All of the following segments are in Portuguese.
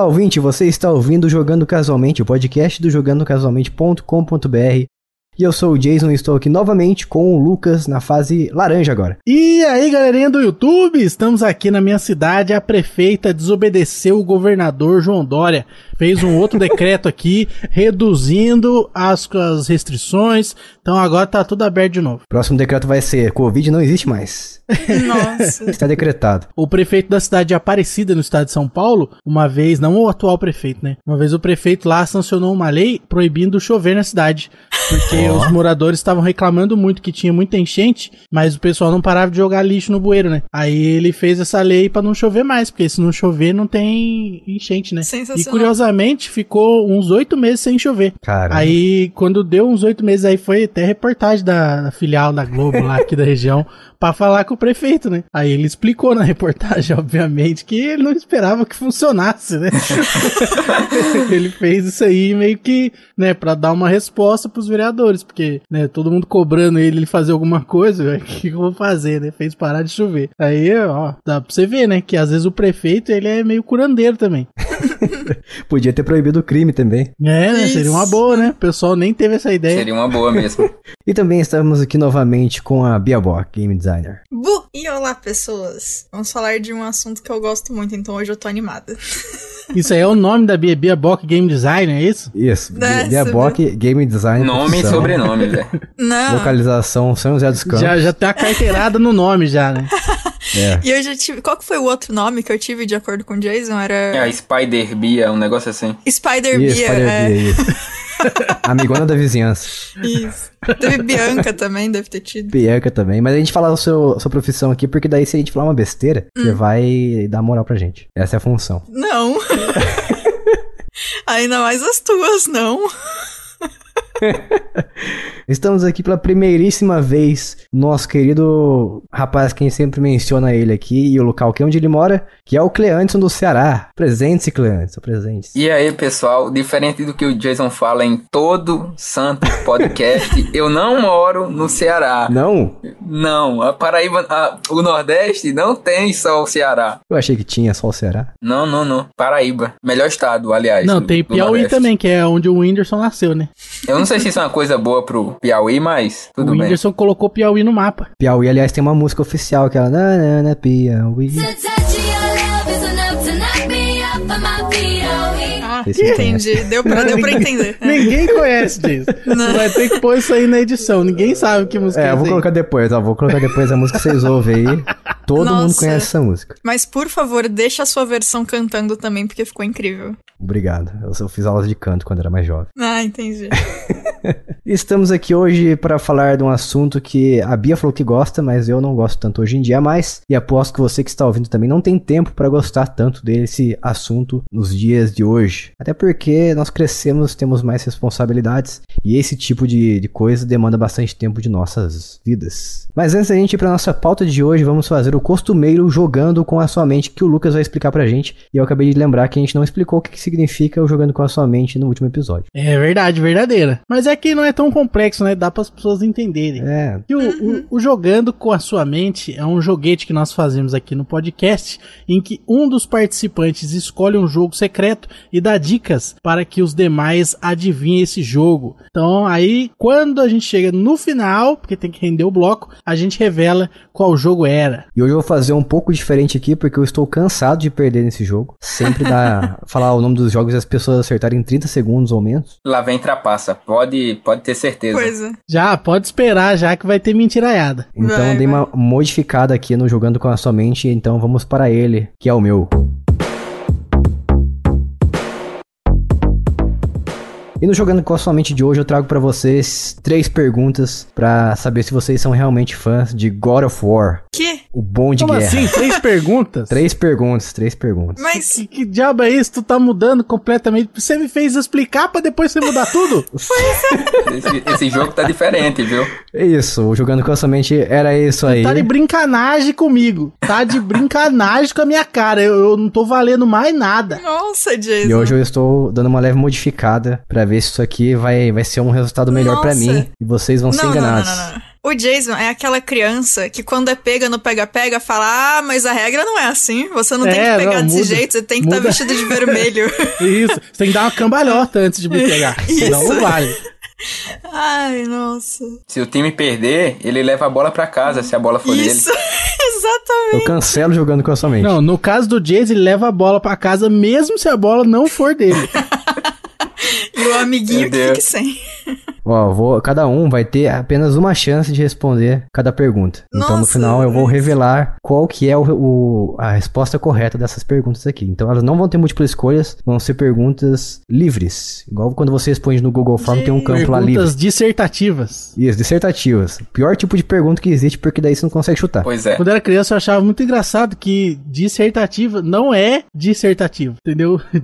Olá, ouvinte, você está ouvindo Jogando Casualmente, o podcast do jogandocasualmente.com.br. E eu sou o Jason e estou aqui novamente com o Lucas na fase laranja agora. E aí, galerinha do YouTube, estamos aqui na minha cidade. A prefeita desobedeceu o governador João Dória. Fez um outro decreto aqui, reduzindo as, as restrições. Então agora tá tudo aberto de novo. Próximo decreto vai ser: Covid não existe mais. Nossa. Está decretado. O prefeito da cidade de Aparecida, no estado de São Paulo, uma vez, não o atual prefeito, né? Uma vez o prefeito lá sancionou uma lei proibindo chover na cidade. Porque os moradores estavam reclamando muito que tinha muita enchente, mas o pessoal não parava de jogar lixo no bueiro, né? Aí ele fez essa lei para não chover mais, porque se não chover não tem enchente, né? E curiosamente ficou uns oito meses sem chover. Caramba. Aí quando deu uns oito meses aí foi até reportagem da filial da Globo lá aqui da região para falar com o prefeito, né? Aí ele explicou na reportagem, obviamente, que ele não esperava que funcionasse, né? ele fez isso aí meio que, né, para dar uma resposta para os vereadores porque, né, todo mundo cobrando ele, ele fazer alguma coisa, o que eu vou fazer, né? Fez parar de chover. Aí, ó, dá pra você ver, né, que às vezes o prefeito, ele é meio curandeiro também. Podia ter proibido o crime também. É, né? Seria uma boa, né? O pessoal nem teve essa ideia. Seria uma boa mesmo. e também estamos aqui novamente com a Bia game designer. Bu! E olá, pessoas! Vamos falar de um assunto que eu gosto muito, então hoje eu tô animada. Isso aí é o nome da Bia, Bia Bock Game Design, é isso? Isso, Nossa, Bia né, Bock Game Design. Nome e sobrenome, velho. Não. Localização São José dos Campos. Já, já tá tem a carteirada no nome já, né? É. E eu já tive. Qual que foi o outro nome que eu tive de acordo com o Jason? Era. É, Spider Bia, um negócio assim. Spider Bia, Spider -Bia é. Bia, isso. Amigona da vizinhança. Isso. Teve Bianca também, deve ter tido. Bianca também. Mas a gente fala sua, a sua profissão aqui, porque daí se a gente falar uma besteira, hum. você vai dar moral pra gente. Essa é a função. Não. Ainda mais as tuas, não. Estamos aqui pela primeiríssima vez, nosso querido rapaz, quem sempre menciona ele aqui e o local que é onde ele mora, que é o Cleanson do Ceará. Presente-se, Cleanson, presente. E aí, pessoal, diferente do que o Jason fala em todo santo podcast, eu não moro no Ceará. Não? Não, a Paraíba, a, o Nordeste não tem só o Ceará. Eu achei que tinha só o Ceará. Não, não, não. Paraíba, melhor estado, aliás. Não, do, tem Piauí também, que é onde o Whindersson nasceu, né? Eu não sei se isso é uma coisa boa pro Piauí, mas tudo o bem. O Whindersson colocou Piauí no mapa. Piauí, aliás, tem uma música oficial que ela... Piauí. Ah, entendi. Deu pra, deu pra entender. É. Ninguém conhece disso. Não. Vai ter que pôr isso aí na edição. Ninguém sabe que música é. É, eu vou colocar depois, ó. Vou colocar depois a música que vocês ouvem aí. Todo Nossa. mundo conhece essa música. Mas por favor, deixa a sua versão cantando também, porque ficou incrível. Obrigado. Eu só fiz aulas de canto quando era mais jovem. Ah, entendi. Estamos aqui hoje para falar de um assunto que a Bia falou que gosta, mas eu não gosto tanto hoje em dia mais. E aposto que você que está ouvindo também não tem tempo para gostar tanto desse assunto nos dias de hoje. Até porque nós crescemos, temos mais responsabilidades e esse tipo de, de coisa demanda bastante tempo de nossas vidas. Mas antes da gente ir para nossa pauta de hoje, vamos fazer o costumeiro jogando com a sua mente que o Lucas vai explicar a gente. E eu acabei de lembrar que a gente não explicou o que, que significa o jogando com a sua mente no último episódio. É verdade, verdadeira. Mas é que não é tão complexo, né? Dá para as pessoas entenderem. É. o, o, uhum. o jogando com a sua mente é um joguete que nós fazemos aqui no podcast em que um dos participantes escolhe um jogo secreto e dá dicas dicas para que os demais adivinhem esse jogo. Então aí, quando a gente chega no final, porque tem que render o bloco, a gente revela qual jogo era. E hoje eu vou fazer um pouco diferente aqui, porque eu estou cansado de perder nesse jogo. Sempre dá falar o nome dos jogos e as pessoas acertarem em 30 segundos ou menos. Lá vem trapaça, pode, pode ter certeza. é. Já, pode esperar já que vai ter mentiraiada. Então vai, dei vai. uma modificada aqui no Jogando com a Sua Mente, então vamos para ele, que é o meu. E no Jogando com a Sua Mente de hoje eu trago para vocês três perguntas para saber se vocês são realmente fãs de God of War. Que? O bom de Como guerra. assim? Três perguntas? três perguntas, três perguntas. Mas que, que diabo é isso? Tu tá mudando completamente. Você me fez explicar pra depois você mudar tudo? esse, esse jogo tá diferente, viu? É isso, jogando com a sua mente era isso aí. Tá de brincanagem comigo. Tá de brincanagem com a minha cara. Eu, eu não tô valendo mais nada. Nossa, Jason. E hoje eu estou dando uma leve modificada pra ver se isso aqui vai, vai ser um resultado melhor para mim. E vocês vão não, ser enganados. não, não, não. não. O Jason é aquela criança que quando é pega no pega-pega fala: Ah, mas a regra não é assim. Você não é, tem que pegar não, desse muda, jeito, você tem que estar tá vestido de vermelho. Isso, você tem que dar uma cambalhota antes de me pegar. Isso. Senão não vale. Ai, nossa. Se o time perder, ele leva a bola para casa, se a bola for Isso. dele. Exatamente. Eu cancelo jogando com a sua mente. Não, no caso do Jason, ele leva a bola para casa mesmo se a bola não for dele. e o amiguinho que fique sem. Ó, vou, cada um vai ter apenas uma chance de responder cada pergunta. Nossa, então no final eu vou revelar qual que é o, o, a resposta correta dessas perguntas aqui. Então elas não vão ter múltiplas escolhas, vão ser perguntas livres. Igual quando você responde no Google Form, tem um campo perguntas lá livre. Perguntas dissertativas. Isso, dissertativas. Pior tipo de pergunta que existe, porque daí você não consegue chutar. Pois é. Quando eu era criança eu achava muito engraçado que dissertativa não é dissertativo, entendeu?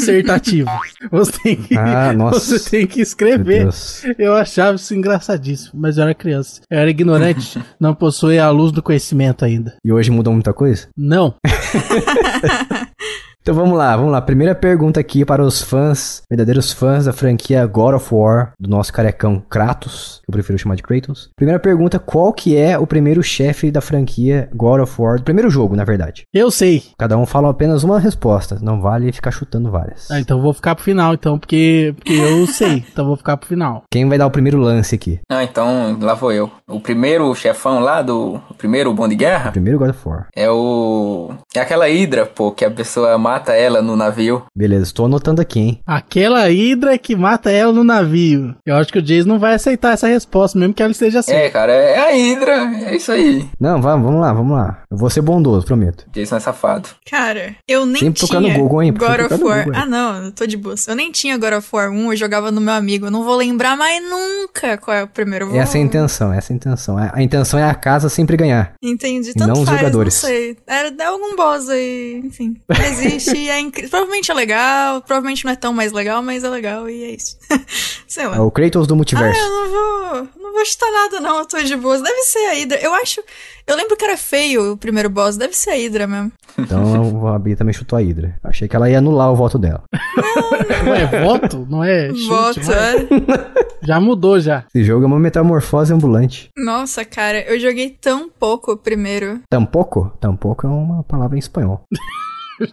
Dissertativo. você tem que, ah, nossa. Você tem que escrever Deus. Eu achava isso engraçadíssimo, mas eu era criança. Eu era ignorante, não possuía a luz do conhecimento ainda. E hoje mudou muita coisa? Não. Então vamos lá, vamos lá. Primeira pergunta aqui para os fãs, verdadeiros fãs da franquia God of War, do nosso carecão Kratos, que eu prefiro chamar de Kratos. Primeira pergunta, qual que é o primeiro chefe da franquia God of War, do primeiro jogo, na verdade? Eu sei. Cada um fala apenas uma resposta, não vale ficar chutando várias. Ah, então vou ficar pro final, então, porque, porque eu sei, então vou ficar pro final. Quem vai dar o primeiro lance aqui? Ah, então lá vou eu. O primeiro chefão lá do o primeiro Bom de Guerra? O primeiro God of War. É o... É aquela hidra, pô, que a pessoa mata ela no navio. Beleza, estou anotando aqui, hein? Aquela Hydra que mata ela no navio. Eu acho que o Jason não vai aceitar essa resposta, mesmo que ela esteja assim. É, cara, é a Hydra, é isso aí. Não, vamos, vamos lá, vamos lá. Eu vou ser bondoso, prometo. Jason é safado. Cara, eu nem Sempre tinha no Google, hein? God of War. ah, não, eu tô de boa. Eu nem tinha God of War 1, eu jogava no meu amigo. Eu não vou lembrar mais nunca qual é o primeiro. Vou... Essa é a intenção, essa é a intenção. A intenção é a casa sempre ganhar. Entendi, tanto não faz, os jogadores. não sei. Era, algum boss aí, enfim. Mas existe. é Provavelmente é legal, provavelmente não é tão mais legal, mas é legal e é isso. Sei lá. É o Kratos do multiverso. Ah, eu não vou. Não vou chutar nada, não. Eu tô de boas. Deve ser a Hydra. Eu acho. Eu lembro que era feio o primeiro boss. Deve ser a Hydra mesmo. Então a Bia também chutou a Hydra. Achei que ela ia anular o voto dela. Não, não é voto? Não é chute, Voto, é. é. Já mudou já. Esse jogo é uma metamorfose ambulante. Nossa, cara, eu joguei tão pouco primeiro. Tampouco? Tampouco é uma palavra em espanhol.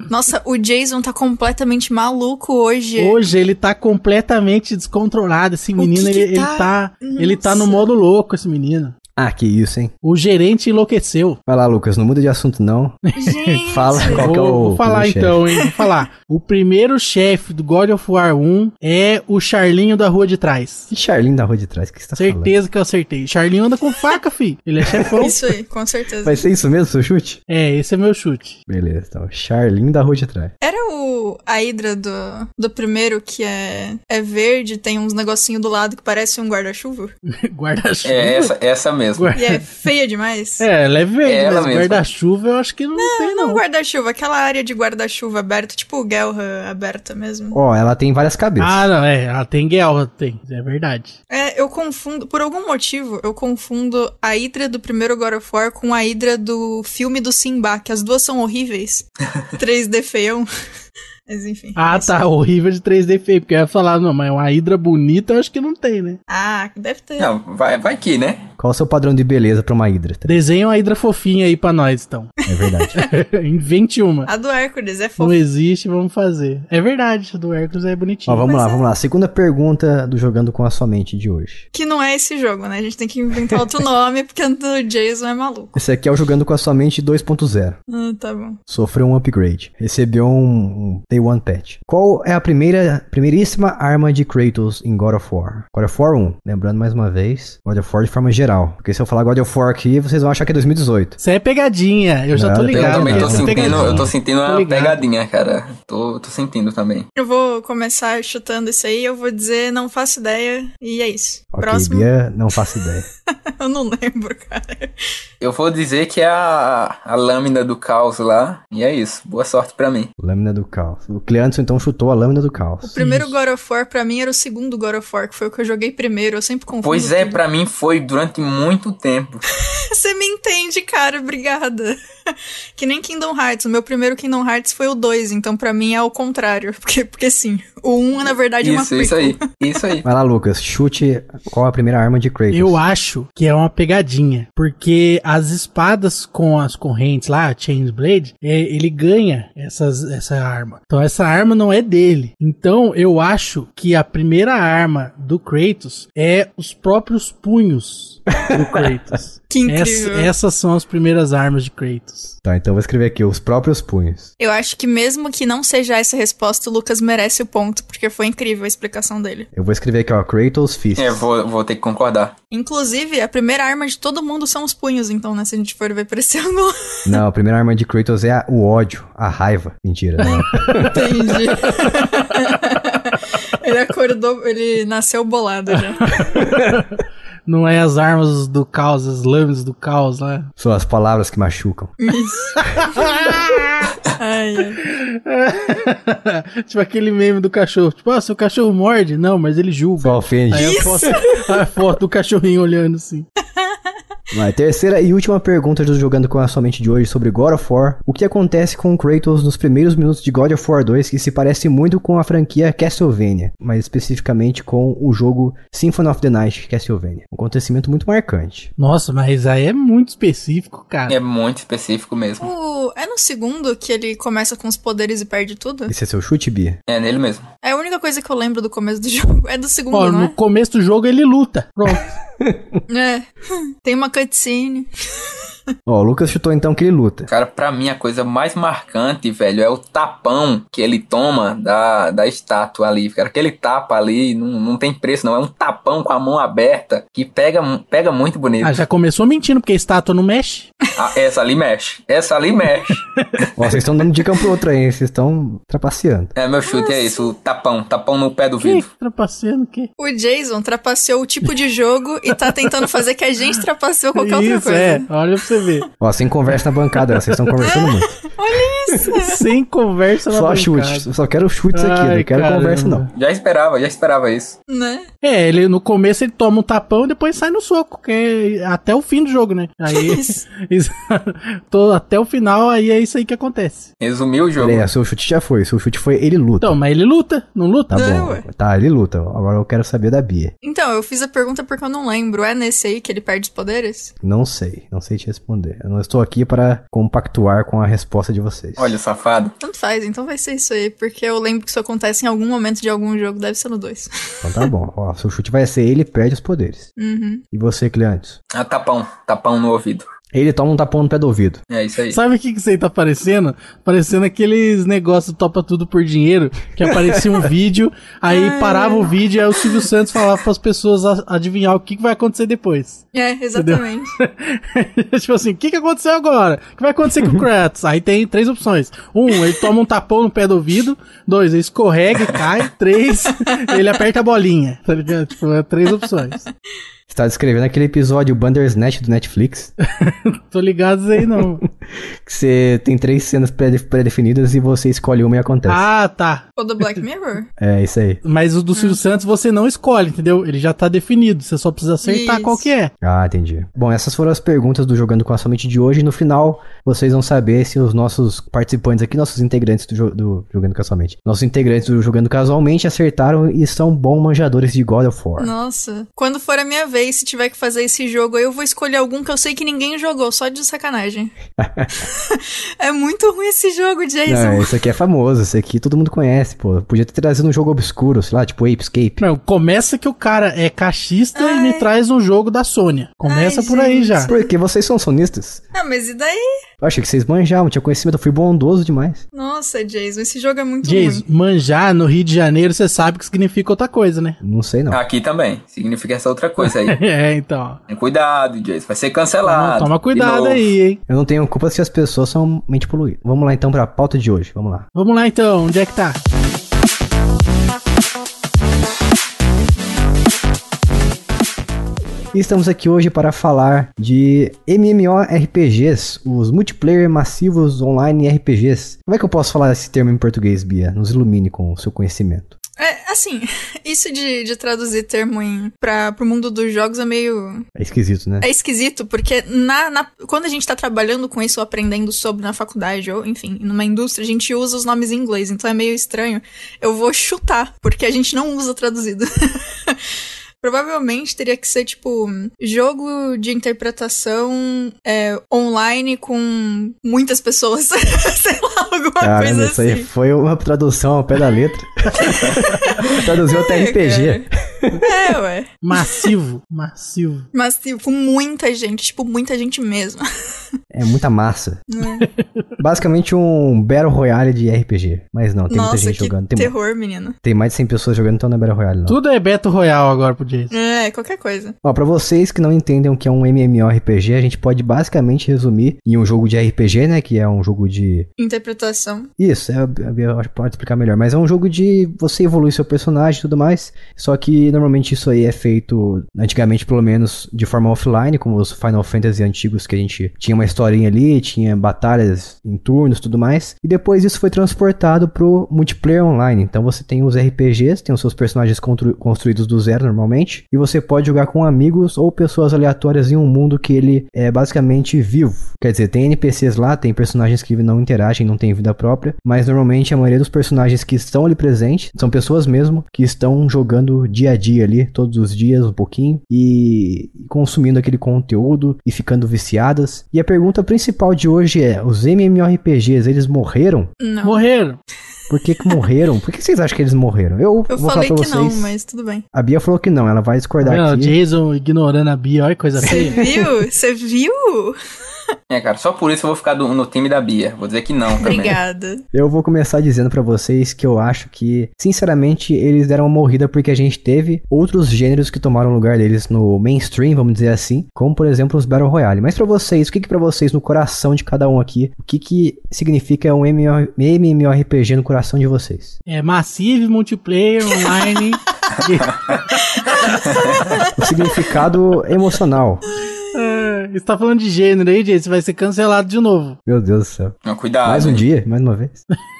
Nossa, o Jason tá completamente maluco hoje. Hoje ele tá completamente descontrolado. Esse menino, que que ele, tá... ele tá. Nossa. Ele tá no modo louco, esse menino. Ah, que isso, hein? O gerente enlouqueceu. Vai lá, Lucas, não muda de assunto, não. Gente. Fala qual que é o. Vou falar então, hein? Vou falar. O primeiro chefe do God of War 1 é o Charlinho da Rua de Trás. Que Charlinho da Rua de Trás? que você tá Certeza falando? que eu acertei. Charlinho anda com faca, fi. Ele é chefão. isso aí, com certeza. Vai ser isso mesmo, seu chute? É, esse é meu chute. Beleza, então. Charlinho da Rua de Trás. Era o a Hidra do, do primeiro que é, é verde, tem uns negocinho do lado que parece um guarda-chuva? guarda-chuva? É, essa, essa mesmo mesmo. E é feia demais. É, ela é velha, mas guarda-chuva eu acho que não, não tem, não. Não, guarda-chuva, aquela área de guarda-chuva aberta, tipo Gelra aberta mesmo. Ó, oh, ela tem várias cabeças. Ah, não, é, ela tem Gelra, tem, é verdade. É, eu confundo, por algum motivo, eu confundo a Hydra do primeiro God of War com a Hydra do filme do Simba, que as duas são horríveis. 3D feião. Mas enfim. Ah, é tá. Horrível de 3D feio. Porque eu ia falar, não, mas uma hidra bonita eu acho que não tem, né? Ah, deve ter. Não, vai, vai que, né? Qual é o seu padrão de beleza pra uma hidra? Tá? Desenha uma hidra fofinha aí pra nós, então. É verdade. Invente uma. A do Hércules é fofa. Não existe, vamos fazer. É verdade, a do Hércules é bonitinha. Ó, vamos lá, é... vamos lá. Segunda pergunta do Jogando com a Sua Mente de hoje. Que não é esse jogo, né? A gente tem que inventar outro nome, porque o do Jason é maluco. Esse aqui é o Jogando com a Sua Mente 2.0. Ah, tá bom. Sofreu um upgrade. Recebeu um, um Day One Patch. Qual é a primeira, primeiríssima arma de Kratos em God of War? God of War 1. Lembrando mais uma vez, God of War de forma geral geral. Porque se eu falar God of War aqui, vocês vão achar que é 2018. Isso é pegadinha, eu já não, tô é, ligado. Eu também tô sentindo, eu tô sentindo uma pegadinha, cara. Tô, tô sentindo também. Eu vou começar chutando isso aí, eu vou dizer não faço ideia e é isso. Okay, Próximo. Bia, não faço ideia. eu não lembro, cara. Eu vou dizer que é a, a lâmina do caos lá e é isso. Boa sorte pra mim. Lâmina do caos. O Cleanson então chutou a lâmina do caos. O primeiro God of War pra mim era o segundo God of War, que foi o que eu joguei primeiro, eu sempre confundo. Pois é, tudo. pra mim foi durante muito tempo. Você me entende, cara, obrigada. que nem Kingdom Hearts. O meu primeiro Kingdom Hearts foi o 2, então para mim é o contrário. Porque, porque sim, o 1 um, é, na verdade isso, é uma Isso, aí, isso aí. Vai lá, Lucas, chute qual a primeira arma de Kratos. Eu acho que é uma pegadinha, porque as espadas com as correntes lá, a Chains Blade, é, ele ganha essas, essa arma. Então essa arma não é dele. Então eu acho que a primeira arma do Kratos é os próprios punhos do Kratos. que incrível. Essa, essas são as primeiras armas de Kratos. Tá, então vou escrever aqui os próprios punhos. Eu acho que mesmo que não seja essa resposta, o Lucas merece o ponto, porque foi incrível a explicação dele. Eu vou escrever aqui, ó, Kratos Fist. É, vou, vou ter que concordar. Inclusive, a primeira arma de todo mundo são os punhos, então, né? Se a gente for ver pra esse ângulo. Não, a primeira arma de Kratos é a, o ódio, a raiva. Mentira, não. Entendi. ele acordou, ele nasceu bolado já. Não é as armas do caos, as lâminas do caos, né? São as palavras que machucam. Isso. Ai, tipo aquele meme do cachorro. Tipo, ah, seu cachorro morde? Não, mas ele julga. Só ofende. Aí a foto, a foto do cachorrinho olhando assim. Vai, terceira e última pergunta do Jogando com a Sua Mente de hoje sobre God of War. O que acontece com o Kratos nos primeiros minutos de God of War 2 que se parece muito com a franquia Castlevania, mas especificamente com o jogo Symphony of the Night Castlevania? Um acontecimento muito marcante. Nossa, mas aí é muito específico, cara. É muito específico mesmo. O... É no segundo que ele começa com os poderes e perde tudo? Esse é seu chute, Bia? É, nele mesmo. É a única coisa que eu lembro do começo do jogo. É do segundo, Ó, não No é? começo do jogo ele luta. Pronto. é. Tem uma cutscene. Ó, o Lucas chutou então que ele luta. Cara, pra mim a coisa mais marcante, velho, é o tapão que ele toma da, da estátua ali. Cara, aquele tapa ali não, não tem preço, não. É um tapão com a mão aberta que pega, pega muito bonito. Ah, já começou mentindo, porque a estátua não mexe. Ah, essa ali mexe. Essa ali mexe. Ó, vocês estão dando dica um pro outro aí, hein? Vocês estão trapaceando. É, meu chute Nossa. é isso, o tapão. Tapão no pé do que? Trapaceando o quê? O Jason trapaceou o tipo de jogo e tá tentando fazer que a gente trapaceou qualquer isso, outra é. coisa. É, olha pra você Ó, sem conversa na bancada, vocês estão conversando ah, muito. Olha isso? Sem conversa Só chute. Só quero chutes Ai, aqui, né? não quero caramba. conversa não. Já esperava, já esperava isso. Né? É, ele no começo ele toma um tapão e depois sai no soco, que é até o fim do jogo, né? Aí tô até o final, aí é isso aí que acontece. Resumiu o jogo. É, seu chute já foi, seu chute foi ele luta. Então, mas ele luta, não luta? Tá não, bom. Ué. Tá, ele luta. Agora eu quero saber da Bia. Então, eu fiz a pergunta porque eu não lembro. É nesse aí que ele perde os poderes? Não sei, não sei te responder. Eu não estou aqui para compactuar com a resposta de vocês. Olha, safado. Tanto faz, então vai ser isso aí, porque eu lembro que isso acontece em algum momento de algum jogo, deve ser no 2. Então tá bom, ó, seu chute vai ser ele perde os poderes. Uhum. E você, Cleantes? Ah, tapão, tapão no ouvido. Ele toma um tapão no pé do ouvido. É isso aí. Sabe o que, que isso aí tá parecendo? Parecendo aqueles negócios topa tudo por dinheiro, que aparecia um vídeo, aí é. parava o vídeo, aí o Silvio Santos falava para as pessoas adivinhar o que, que vai acontecer depois. É, exatamente. tipo assim, o que, que aconteceu agora? O que vai acontecer com o Kratos? Aí tem três opções. Um, ele toma um tapão no pé do ouvido. Dois, ele escorrega e cai. Três, ele aperta a bolinha. Tá ligado? Tipo, é três opções. Você tá descrevendo aquele episódio Bandersnatch do Netflix? Tô ligado aí não. que você tem três cenas pré-definidas e você escolhe uma e acontece. Ah, tá. O do Black Mirror? É, isso aí. Mas o do Silvio hum. Santos você não escolhe, entendeu? Ele já tá definido, você só precisa acertar isso. qual que é. Ah, entendi. Bom, essas foram as perguntas do Jogando com a Somente de hoje. No final, vocês vão saber se os nossos participantes aqui, nossos integrantes do, jo do Jogando Casualmente, nossos integrantes do Jogando Casualmente acertaram e são bons manjadores de God of War. Nossa, quando for a minha vez vez, se tiver que fazer esse jogo, eu vou escolher algum que eu sei que ninguém jogou, só de sacanagem. é muito ruim esse jogo, Jason. Não, esse aqui é famoso, esse aqui todo mundo conhece, pô. Podia ter trazido um jogo obscuro, sei lá, tipo Escape. Não, começa que o cara é cachista Ai. e me traz um jogo da Sônia. Começa Ai, por gente. aí já. Porque vocês são sonistas. Ah, mas e daí? Eu achei que vocês manjavam, tinha conhecimento, eu fui bondoso demais. Nossa, Jason, esse jogo é muito Jason, ruim. manjar no Rio de Janeiro, você sabe que significa outra coisa, né? Não sei não. Aqui também, significa essa outra coisa aí. é, então. Cuidado, Jason, vai ser cancelado. toma cuidado aí, hein? Eu não tenho culpa se as pessoas são mente poluída. Vamos lá então pra pauta de hoje, vamos lá. Vamos lá então, onde é que tá? E estamos aqui hoje para falar de MMORPGs, os multiplayer massivos online RPGs. Como é que eu posso falar esse termo em português, Bia? Nos ilumine com o seu conhecimento. É, assim, isso de, de traduzir termo em, pra, pro mundo dos jogos é meio. É esquisito, né? É esquisito, porque na, na, quando a gente tá trabalhando com isso, ou aprendendo sobre na faculdade, ou enfim, numa indústria, a gente usa os nomes em inglês, então é meio estranho. Eu vou chutar, porque a gente não usa traduzido. Provavelmente teria que ser, tipo, jogo de interpretação é, online com muitas pessoas. Sei lá, alguma Caramba, coisa assim. Isso aí assim. foi uma tradução ao pé da letra. Traduziu até RPG. É, cara. É, ué. Massivo, massivo. Massivo, com muita gente, tipo, muita gente mesmo. É muita massa. É. Basicamente um Battle Royale de RPG. Mas não, tem Nossa, muita gente jogando. Tem terror, menino. Tem mais de 100 pessoas jogando, então não é Battle Royale, não. Tudo é Battle Royale agora pro Jason. É, qualquer coisa. Ó, pra vocês que não entendem o que é um MMORPG, a gente pode basicamente resumir em um jogo de RPG, né? Que é um jogo de. Interpretação. Isso, é, eu, acho que pode explicar melhor. Mas é um jogo de você evoluir seu personagem e tudo mais. Só que normalmente isso aí é feito, antigamente pelo menos, de forma offline, como os Final Fantasy antigos que a gente tinha uma historinha ali, tinha batalhas em turnos tudo mais. E depois isso foi transportado pro multiplayer online. Então você tem os RPGs, tem os seus personagens construídos do zero normalmente, e você pode jogar com amigos ou pessoas aleatórias em um mundo que ele é basicamente vivo. Quer dizer, tem NPCs lá, tem personagens que não interagem, não têm vida própria, mas normalmente a maioria dos personagens que estão ali presentes são pessoas mesmo que estão jogando dia a dia ali, todos os dias, um pouquinho, e consumindo aquele conteúdo e ficando viciadas. E a pergunta principal de hoje é: os MMORPGs, eles morreram? Não. Morreram. Por que, que morreram? Por que vocês acham que eles morreram? Eu, eu vou falei falar pra que vocês. não, mas tudo bem. A Bia falou que não, ela vai discordar não, aqui. O Jason ignorando a Bia, olha que coisa feia. Você viu? Você viu? É, cara, só por isso eu vou ficar do, no time da Bia. Vou dizer que não também. Obrigada. Eu vou começar dizendo para vocês que eu acho que, sinceramente, eles deram uma morrida porque a gente teve outros gêneros que tomaram lugar deles no mainstream, vamos dizer assim, como por exemplo os Battle Royale. Mas para vocês, o que que para vocês no coração de cada um aqui, o que que significa um MMORPG no coração de vocês? É massive multiplayer online. o significado emocional. Você tá falando de gênero aí, gente. Você vai ser cancelado de novo. Meu Deus do céu. Não, cuidado. Mais um dia, mais uma vez.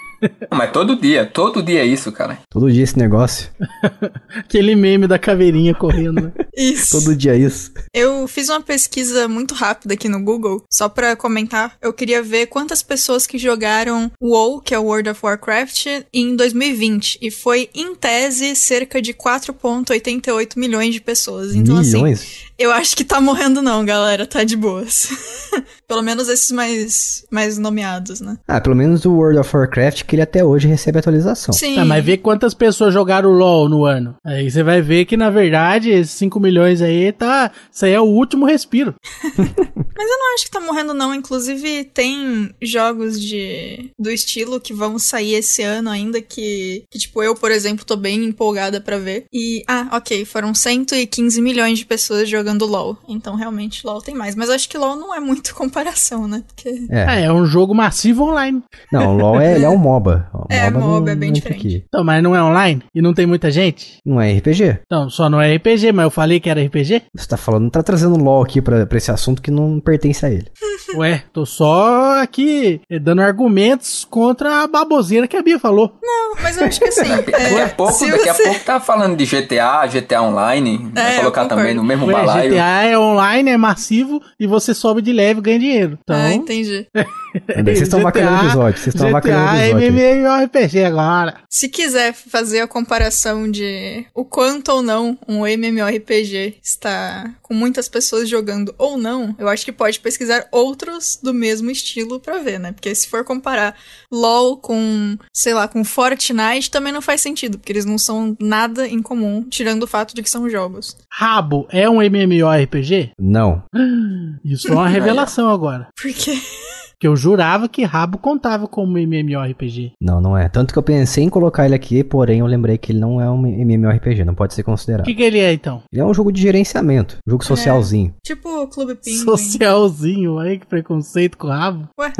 Mas todo dia, todo dia é isso, cara. Todo dia é esse negócio. Aquele meme da caveirinha correndo, né? Isso. Todo dia é isso. Eu fiz uma pesquisa muito rápida aqui no Google, só para comentar. Eu queria ver quantas pessoas que jogaram WoW, que é o World of Warcraft, em 2020. E foi, em tese, cerca de 4,88 milhões de pessoas. Então, assim, milhões? assim. Eu acho que tá morrendo, não, galera. Tá de boas. pelo menos esses mais, mais nomeados, né? Ah, pelo menos o World of Warcraft que ele até hoje recebe atualização. Sim. Tá, mas vê quantas pessoas jogaram LOL no ano. Aí você vai ver que, na verdade, esses 5 milhões aí tá. Isso aí é o último respiro. mas eu não acho que tá morrendo, não. Inclusive, tem jogos de do estilo que vão sair esse ano ainda que, que tipo, eu, por exemplo, tô bem empolgada para ver. E, ah, ok, foram 115 milhões de pessoas jogando LOL. Então, realmente, LOL tem mais. Mas acho que LOL não é muito comparação, né? Porque... É. é, é um jogo massivo online. Não, LOL é, é. é um modo MOBA. é, MOBA, não, é bem diferente. Aqui. Então, mas não é online? E não tem muita gente? Não é RPG. Então, só não é RPG, mas eu falei que era RPG? Você tá falando, tá trazendo LOL aqui pra, pra esse assunto que não pertence a ele. Ué, tô só aqui eh, dando argumentos contra a baboseira que a Bia falou. Não, mas eu acho que assim. é, pouco, daqui você... a pouco tá falando de GTA, GTA Online. É, vai colocar também no mesmo balai. balaio. GTA é online, é massivo e você sobe de leve e ganha dinheiro. Ah, então... Ah, entendi. Tá vocês estão maquinando o episódio. Vocês estão bacanas o episódio. MMA é e agora. Se quiser fazer a comparação de o quanto ou não um MMORPG está com muitas pessoas jogando ou não, eu acho que pode pesquisar outros do mesmo estilo pra ver, né? Porque se for comparar LoL com, sei lá, com Fortnite, também não faz sentido, porque eles não são nada em comum, tirando o fato de que são jogos. Rabo é um MMORPG? Não. Isso é uma revelação agora. Por quê? Que eu jurava que rabo contava como MMORPG. Não, não é. Tanto que eu pensei em colocar ele aqui, porém eu lembrei que ele não é um MMORPG, não pode ser considerado. O que, que, ele é então? Ele é um jogo de gerenciamento, jogo é, socialzinho. É, tipo Clube Penguin. Socialzinho, aí que preconceito com o rabo. Ué.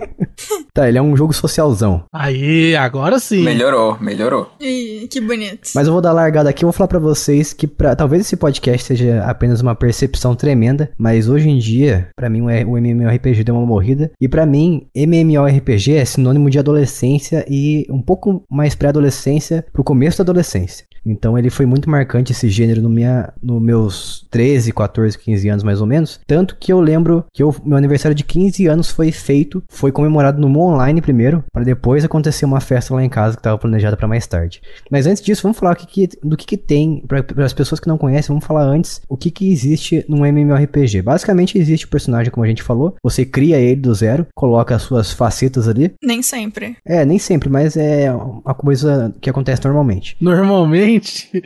tá, ele é um jogo socialzão. Aí, agora sim. Melhorou, melhorou. Ih, que bonito. Mas eu vou dar largada aqui, vou falar para vocês que pra, talvez esse podcast seja apenas uma percepção tremenda, mas hoje em dia, para mim o MMORPG deu uma morrida vida. E para mim, MMORPG é sinônimo de adolescência e um pouco mais pré-adolescência pro começo da adolescência. Então ele foi muito marcante esse gênero no minha, no meus 13, 14, 15 anos mais ou menos. Tanto que eu lembro que meu aniversário de 15 anos foi feito, foi comemorado no online primeiro, para depois acontecer uma festa lá em casa que estava planejada para mais tarde. Mas antes disso, vamos falar o que, que do que, que tem, para as pessoas que não conhecem, vamos falar antes o que, que existe num MMORPG. Basicamente existe o personagem, como a gente falou, você cria ele do zero, coloca as suas facetas ali. Nem sempre. É, nem sempre, mas é uma coisa que acontece normalmente. Normalmente? 去。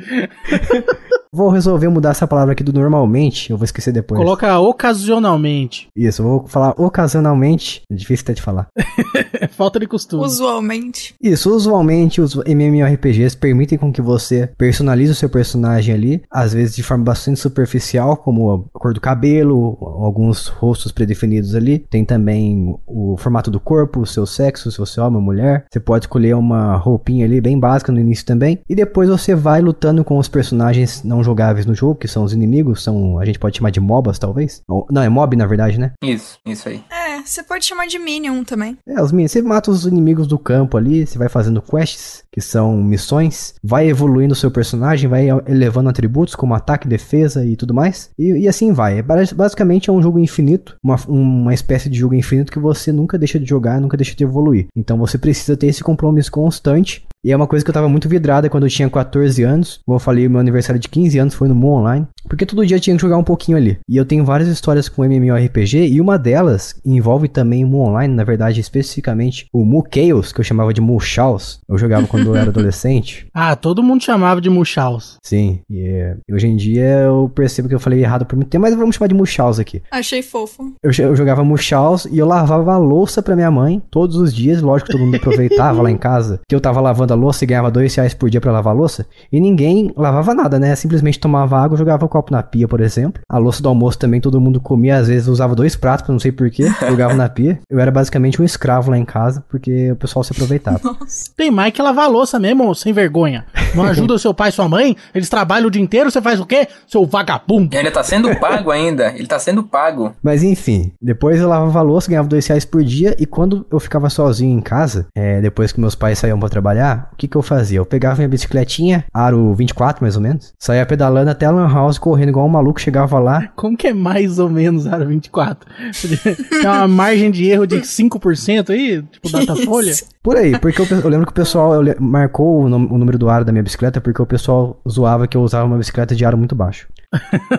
Vou resolver mudar essa palavra aqui do normalmente, eu vou esquecer depois. Coloca ocasionalmente. Isso, vou falar ocasionalmente. É difícil até de falar. Falta de costume. Usualmente. Isso, usualmente os MMORPGs permitem com que você personalize o seu personagem ali, às vezes de forma bastante superficial, como a cor do cabelo, alguns rostos predefinidos ali. Tem também o formato do corpo, o seu sexo, se você é homem ou mulher. Você pode escolher uma roupinha ali bem básica no início também. E depois você vai lutando com os personagens não não jogáveis no jogo, que são os inimigos, são, a gente pode chamar de mobs talvez. Ou, não, é MOB, na verdade, né? Isso, isso aí. É, você pode chamar de Minion também. É, os Minions. Você mata os inimigos do campo ali, você vai fazendo quests, que são missões, vai evoluindo o seu personagem, vai elevando atributos como ataque, defesa e tudo mais. E, e assim vai. É, basicamente é um jogo infinito, uma, uma espécie de jogo infinito que você nunca deixa de jogar, nunca deixa de evoluir. Então você precisa ter esse compromisso constante e é uma coisa que eu tava muito vidrada quando eu tinha 14 anos. Como eu falei, meu aniversário de 15 anos foi no Moon Online. Porque todo dia eu tinha que jogar um pouquinho ali. E eu tenho várias histórias com MMORPG. E uma delas envolve também o Moon Online. Na verdade, especificamente o Mu Chaos, que eu chamava de Mu Chaos. Eu jogava quando eu era adolescente. Ah, todo mundo chamava de Mu Chaos. Sim. E eh, hoje em dia eu percebo que eu falei errado por muito tempo. Mas vamos chamar de Mu Chaos aqui. Achei fofo. Eu, eu jogava Mu Chaos e eu lavava a louça pra minha mãe todos os dias. Lógico, todo mundo aproveitava lá em casa. Que eu tava lavando lavando a louça e ganhava dois reais por dia para lavar a louça. E ninguém lavava nada, né? Simplesmente tomava água, jogava o copo na pia, por exemplo. A louça do almoço também todo mundo comia, às vezes usava dois pratos, não sei porquê, jogava na pia. Eu era basicamente um escravo lá em casa, porque o pessoal se aproveitava. Nossa. Tem mais que lavar a louça mesmo, sem vergonha. Não ajuda o seu pai e sua mãe, eles trabalham o dia inteiro, você faz o quê? Seu vagabundo. Ele tá sendo pago ainda, ele tá sendo pago. Mas enfim, depois eu lavava a louça, ganhava dois reais por dia, e quando eu ficava sozinho em casa, é, depois que meus pais saíam para trabalhar, o que, que eu fazia? Eu pegava minha bicicletinha, aro 24 mais ou menos, saía pedalando até a Lan House correndo igual um maluco, chegava lá. Como que é mais ou menos aro 24? é uma margem de erro de 5% aí? Tipo, Datafolha? Por aí, porque eu, eu, lembro que o pessoal marcou o, o número do aro da minha bicicleta porque o pessoal zoava que eu usava uma bicicleta de aro muito baixo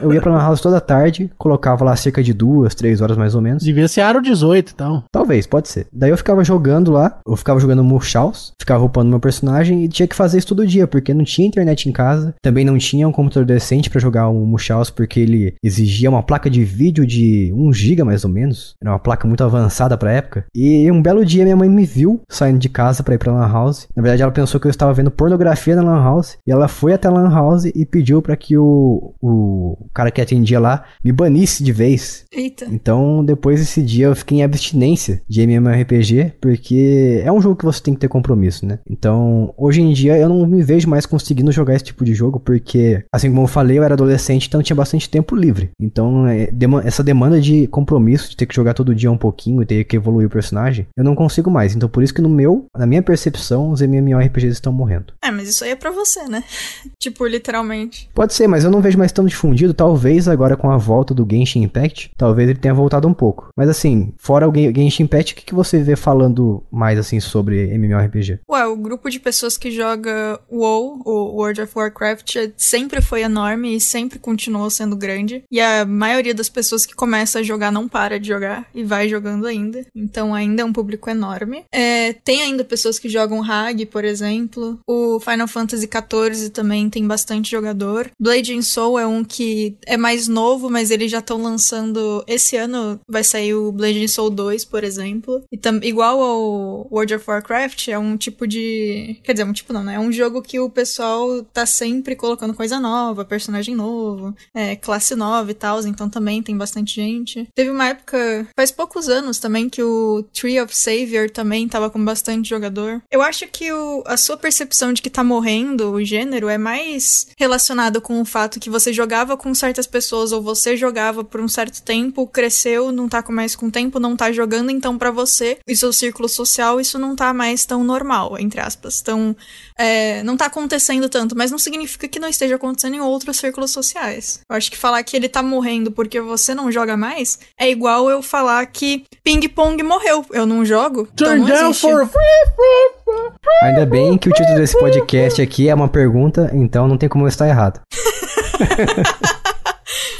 eu ia pra Lan House toda tarde, colocava lá cerca de duas, três horas mais ou menos. Devia ser Aro 18, então. Talvez, pode ser. Daí eu ficava jogando lá, eu ficava jogando Murchaus, ficava roupando meu personagem e tinha que fazer isso todo dia, porque não tinha internet em casa, também não tinha um computador decente para jogar o um Murchaus, porque ele exigia uma placa de vídeo de 1 GB mais ou menos. Era uma placa muito avançada pra época. E um belo dia minha mãe me viu saindo de casa pra ir pra Lan House. Na verdade, ela pensou que eu estava vendo pornografia na Lan House e ela foi até a Lan House e pediu para que o, o o cara que atendia lá me banisse de vez. Eita. Então, depois desse dia, eu fiquei em abstinência de MMORPG, porque é um jogo que você tem que ter compromisso, né? Então, hoje em dia, eu não me vejo mais conseguindo jogar esse tipo de jogo, porque, assim como eu falei, eu era adolescente, então tinha bastante tempo livre. Então, é, essa demanda de compromisso, de ter que jogar todo dia um pouquinho e ter que evoluir o personagem, eu não consigo mais. Então, por isso que no meu, na minha percepção, os MMORPGs estão morrendo. É, mas isso aí é pra você, né? tipo, literalmente. Pode ser, mas eu não vejo mais tão difundido, talvez agora com a volta do Genshin Impact, talvez ele tenha voltado um pouco. Mas assim, fora o Genshin Impact, o que, que você vê falando mais assim sobre MMORPG? Ué, o grupo de pessoas que joga WoW, o World of Warcraft, sempre foi enorme e sempre continuou sendo grande. E a maioria das pessoas que começa a jogar não para de jogar e vai jogando ainda. Então ainda é um público enorme. É, tem ainda pessoas que jogam RAG, por exemplo. O Final Fantasy XIV também tem bastante jogador. Blade and Soul é um que é mais novo, mas eles já estão lançando. Esse ano vai sair o Blade Soul 2, por exemplo. E tam, igual ao World of Warcraft, é um tipo de. Quer dizer, um tipo não, né? É um jogo que o pessoal tá sempre colocando coisa nova, personagem novo, é, classe nova e tal. Então também tem bastante gente. Teve uma época, faz poucos anos também, que o Tree of Savior também tava com bastante jogador. Eu acho que o, a sua percepção de que tá morrendo o gênero é mais relacionada com o fato que você joga jogava com certas pessoas ou você jogava por um certo tempo, cresceu, não tá mais com tempo, não tá jogando, então para você e seu é círculo social isso não tá mais tão normal, entre aspas. Então, é, não tá acontecendo tanto, mas não significa que não esteja acontecendo em outros círculos sociais. Eu acho que falar que ele tá morrendo porque você não joga mais é igual eu falar que ping-pong morreu. Eu não jogo. Turn então não down for... Ainda bem que o título desse podcast aqui é uma pergunta, então não tem como eu estar errado.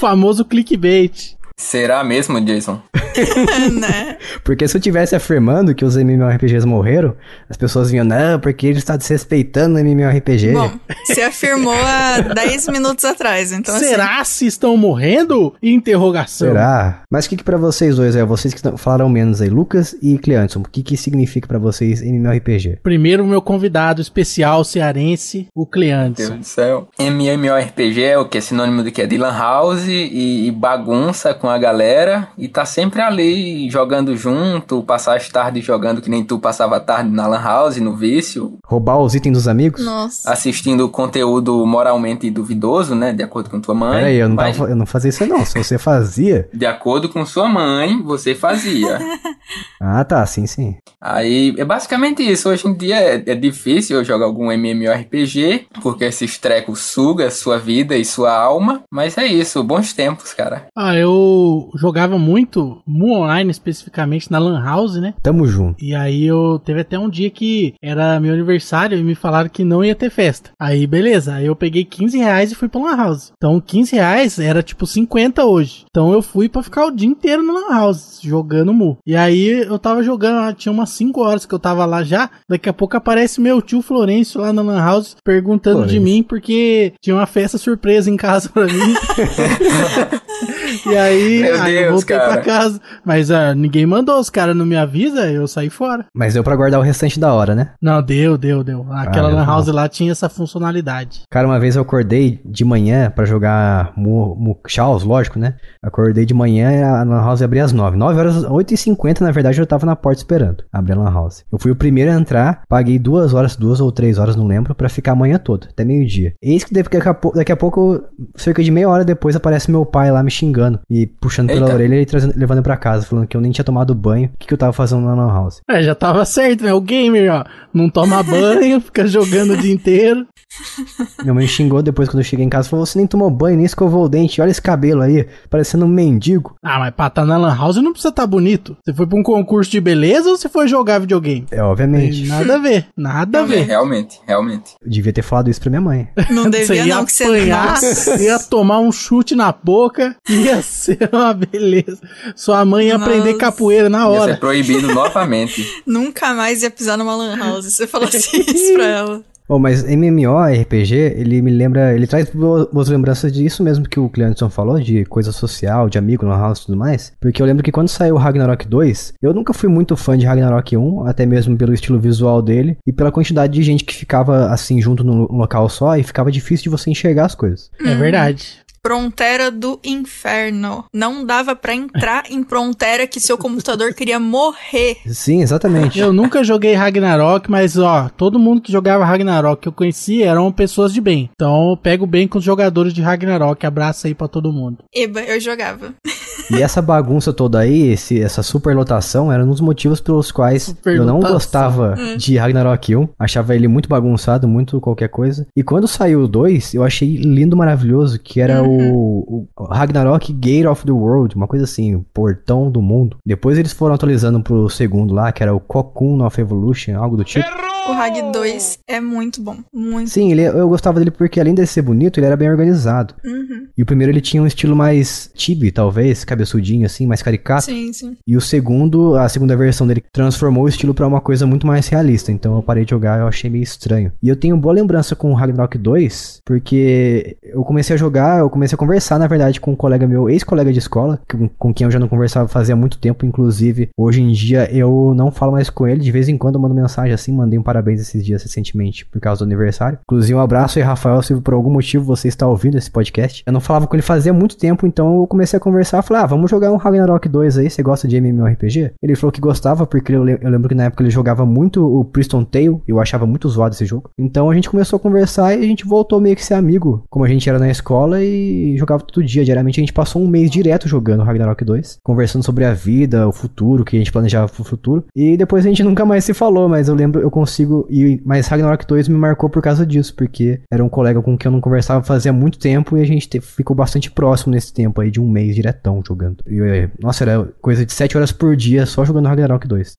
Famoso clickbait. Será mesmo, Jason? né? Porque se eu tivesse afirmando que os MMORPGs morreram, as pessoas vinham, não, porque ele está desrespeitando o MMORPG. Bom, você afirmou há 10 minutos atrás, então assim- Será assim... se estão morrendo? Interrogação. Será? Mas o que, que para vocês dois, é vocês que falaram menos aí, Lucas e Cleanson, o que que significa para vocês MMORPG? Primeiro, meu convidado especial cearense, o Cleanson. Meu Deus do céu. MMORPG é o que é sinônimo do que é Dylan house e, e bagunça com a galera e tá sempre ali jogando junto, passar as tardes jogando que nem tu passava a tarde na Lan House, no vício. Roubar os itens dos amigos? Nossa. Assistindo conteúdo moralmente duvidoso, né? De acordo com tua mãe. Peraí, eu não, mas... eu não fazia isso não. Se você fazia. De acordo com sua mãe, você fazia. ah, tá. Sim, sim. Aí é basicamente isso. Hoje em dia é, é difícil eu jogar algum MMORPG, porque esses trecos suga sua vida e sua alma. Mas é isso. Bons tempos, cara. Ah, eu jogava muito Mu Online, especificamente na Lan House, né? Tamo junto. E aí eu teve até um dia que era meu aniversário e me falaram que não ia ter festa. Aí beleza, aí eu peguei 15 reais e fui pra Lan House. Então 15 reais era tipo 50 hoje. Então eu fui para ficar o dia inteiro na Lan House, jogando Mu. E aí eu tava jogando, tinha umas 5 horas que eu tava lá já. Daqui a pouco aparece meu tio Florencio lá na Lan House perguntando de mim, porque tinha uma festa surpresa em casa pra mim. e aí aí, Meu aí Deus, eu voltei cara. pra casa. Mas ah, ninguém mandou, os caras não me avisa, eu saí fora. Mas deu pra guardar o restante da hora, né? Não, deu, deu, deu. Ah, Aquela ah, lan house não. lá tinha essa funcionalidade. Cara, uma vez eu acordei de manhã para jogar Muxaus, lógico, né? Acordei de manhã a lan house abria às 9. 9 horas, 8h50, na verdade, eu tava na porta esperando abrir a lan house. Eu fui o primeiro a entrar, paguei duas horas, duas ou três horas, não lembro, para ficar a manhã toda, até meio-dia. Eis que daqui a, daqui a pouco, cerca de meia hora depois, aparece meu pai lá me xingando. E puxando pela orelha e trazendo, levando pra casa, falando que eu nem tinha tomado banho, o que, que eu tava fazendo na Lan House. É, já tava certo, né? O gamer, ó, não toma banho, fica jogando o dia inteiro. Minha mãe xingou depois quando eu cheguei em casa, falou, você nem tomou banho, nem escovou o dente, olha esse cabelo aí, parecendo um mendigo. Ah, mas pra tá na Lan House não precisa tá bonito. Você foi pra um concurso de beleza ou você foi jogar videogame? É, obviamente. nada a ver, nada a ver. Realmente, realmente. Eu devia ter falado isso pra minha mãe. Não devia não, que você ia ia tomar um chute na boca, ia ser é uma ah, beleza. Sua mãe ia Nossa. aprender capoeira na hora. Ia ser proibido novamente. Nunca mais ia pisar numa lan house. Você falou assim isso pra ela. Oh, mas MMO RPG, ele me lembra, ele traz boas lembranças disso mesmo que o Cleanson falou, de coisa social, de amigo no house e tudo mais. Porque eu lembro que quando saiu Ragnarok 2, eu nunca fui muito fã de Ragnarok 1, até mesmo pelo estilo visual dele e pela quantidade de gente que ficava assim junto num local só e ficava difícil de você enxergar as coisas. É verdade. Prontera do Inferno. Não dava para entrar em Prontera que seu computador queria morrer. Sim, exatamente. Eu nunca joguei Ragnarok, mas ó, todo mundo que jogava Ragnarok que eu conheci eram pessoas de bem. Então, pego bem com os jogadores de Ragnarok. Abraço aí para todo mundo. Eba, eu jogava. E essa bagunça toda aí, esse, essa superlotação, era um dos motivos pelos quais eu não gostava hum. de Ragnarok 1. Achava ele muito bagunçado, muito qualquer coisa. E quando saiu o 2, eu achei lindo, maravilhoso, que era hum. o Uhum. o, Ragnarok Gate of the World, uma coisa assim, o Portão do Mundo. Depois eles foram atualizando pro segundo lá, que era o Cocoon of Evolution, algo do tipo. Errou! O Rag 2 é muito bom, muito. Sim, ele, é, eu gostava dele porque além de ser bonito, ele era bem organizado. Uhum. E o primeiro ele tinha um estilo mais chibi, talvez, cabeçudinho assim, mais caricato. Sim, sim. E o segundo, a segunda versão dele transformou o estilo para uma coisa muito mais realista. Então eu parei de jogar, eu achei meio estranho. E eu tenho boa lembrança com o Ragnarok 2, porque eu comecei a jogar, eu comecei comecei a conversar, na verdade, com um colega meu, ex-colega de escola, com, quem eu já não conversava fazia muito tempo, inclusive. Hoje em dia eu não falo mais com ele, de vez em quando eu mando mensagem assim, mandei um parabéns esses dias recentemente, por causa do aniversário. Inclusive, um abraço aí, Rafael, se por algum motivo você está ouvindo esse podcast. Eu não falava com ele fazia muito tempo, então eu comecei a conversar, falei, ah, vamos jogar um Ragnarok 2 aí, você gosta de MMORPG? Ele falou que gostava, porque eu, lembro que na época ele jogava muito o Priston Tale, eu achava muito zoado esse jogo. Então a gente começou a conversar e a gente voltou meio que ser amigo, como a gente era na escola e jogava todo dia, diariamente. A gente passou um mês direto jogando Ragnarok 2, conversando sobre a vida, o futuro, o que a gente planejava pro futuro. E depois a gente nunca mais se falou, mas eu lembro, eu consigo. E, mas Ragnarok 2 me marcou por causa disso, porque era um colega com quem eu não conversava fazia muito tempo e a gente ficou bastante próximo nesse tempo aí de um mês diretão jogando. E, nossa, era coisa de 7 horas por dia só jogando Ragnarok 2.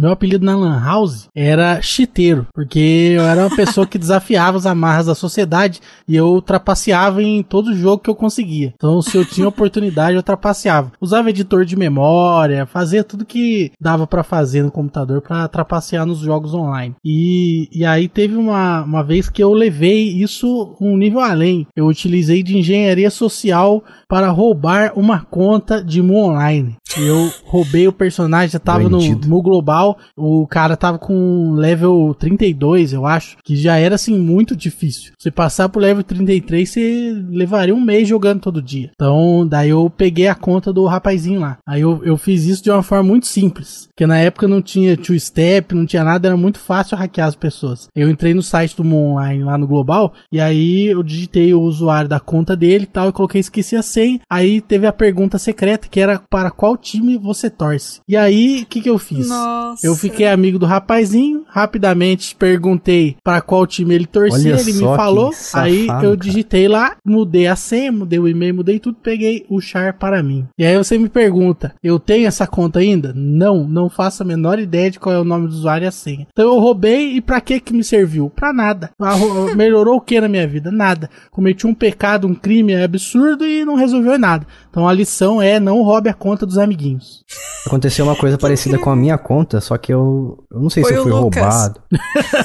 Meu apelido na Lan House era chiteiro, porque eu era uma pessoa que desafiava as amarras da sociedade e eu trapaceava em todo jogo que eu conseguia. Então, se eu tinha oportunidade, eu trapaceava. Usava editor de memória, fazia tudo que dava para fazer no computador para trapacear nos jogos online. E, e aí teve uma, uma vez que eu levei isso um nível além. Eu utilizei de engenharia social para roubar uma conta de Mu Online. Eu roubei o personagem, já tava no, no, global. O cara tava com level 32, eu acho. Que já era assim muito difícil. Se passar pro level 33, você levaria um mês jogando todo dia. Então, daí eu peguei a conta do rapazinho lá. Aí eu, eu fiz isso de uma forma muito simples. Porque na época não tinha two step, não tinha nada, era muito fácil hackear as pessoas. Eu entrei no site do Moon Online lá no Global. E aí eu digitei o usuário da conta dele e tal. Eu coloquei esqueci a senha. Aí teve a pergunta secreta que era para qual time você torce. E aí, o que, que eu fiz? Nossa. Eu fiquei amigo do rapazinho, rapidamente perguntei para qual time ele torcia, Olha ele me falou. Safado, aí eu digitei lá, mudei a senha, mudei o e-mail, mudei tudo, peguei o char para mim. E aí você me pergunta, eu tenho essa conta ainda? Não, não faço a menor ideia de qual é o nome do usuário e a senha. Então eu roubei e para que que me serviu? Para nada. Ah, melhorou o que na minha vida? Nada. Cometi um pecado, um crime absurdo e não resolveu nada. Então a lição é não roube a conta dos amigos amiguinhos. Aconteceu uma coisa parecida com a minha conta, só que eu, eu não sei foi se eu fui roubado.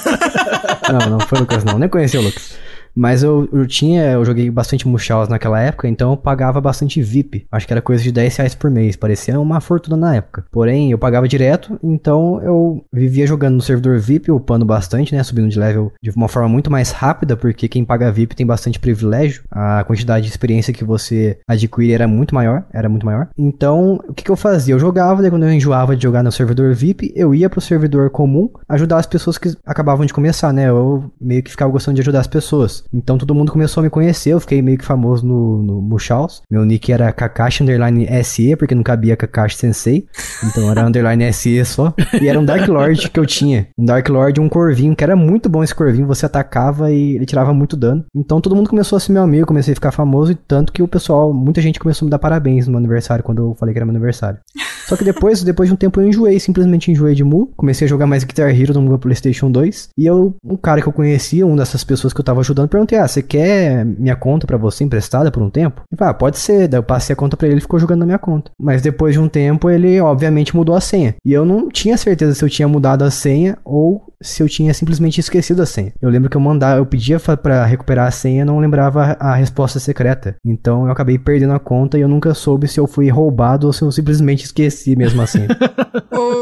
não, não foi o Lucas, não. Nem conheci o Lucas. Mas eu, eu tinha, eu joguei bastante Munchausen naquela época, então eu pagava bastante VIP. Acho que era coisa de 10 reais por mês, parecia uma fortuna na época. Porém, eu pagava direto, então eu vivia jogando no servidor VIP, upando bastante, né? Subindo de level de uma forma muito mais rápida, porque quem paga VIP tem bastante privilégio. A quantidade de experiência que você adquire era muito maior, era muito maior. Então, o que, que eu fazia? Eu jogava, daí quando eu enjoava de jogar no servidor VIP, eu ia pro servidor comum ajudar as pessoas que acabavam de começar, né? Eu meio que ficava gostando de ajudar as pessoas. Então todo mundo começou a me conhecer, eu fiquei meio que famoso no, no Mushouse. Meu nick era Kakashi Underline SE, porque não cabia Kakashi Sensei. Então era Underline SE só. E era um Dark Lord que eu tinha. Um Dark Lord e um Corvinho, que era muito bom esse Corvinho. Você atacava e ele tirava muito dano. Então todo mundo começou a ser meu amigo, comecei a ficar famoso. E tanto que o pessoal, muita gente começou a me dar parabéns no meu aniversário, quando eu falei que era meu aniversário. Só que depois, depois de um tempo eu enjoei, simplesmente enjoei de Mu. Comecei a jogar mais Guitar Hero no meu PlayStation 2. E eu, um cara que eu conhecia, uma dessas pessoas que eu tava ajudando, perguntei, ah, você quer minha conta para você emprestada por um tempo? Ele falou, ah, pode ser. Daí eu passei a conta para ele e ficou jogando na minha conta. Mas depois de um tempo, ele obviamente mudou a senha. E eu não tinha certeza se eu tinha mudado a senha ou se eu tinha simplesmente esquecido a senha. Eu lembro que eu mandava, eu pedia para recuperar a senha, não lembrava a resposta secreta. Então eu acabei perdendo a conta e eu nunca soube se eu fui roubado ou se eu simplesmente esqueci mesmo a senha.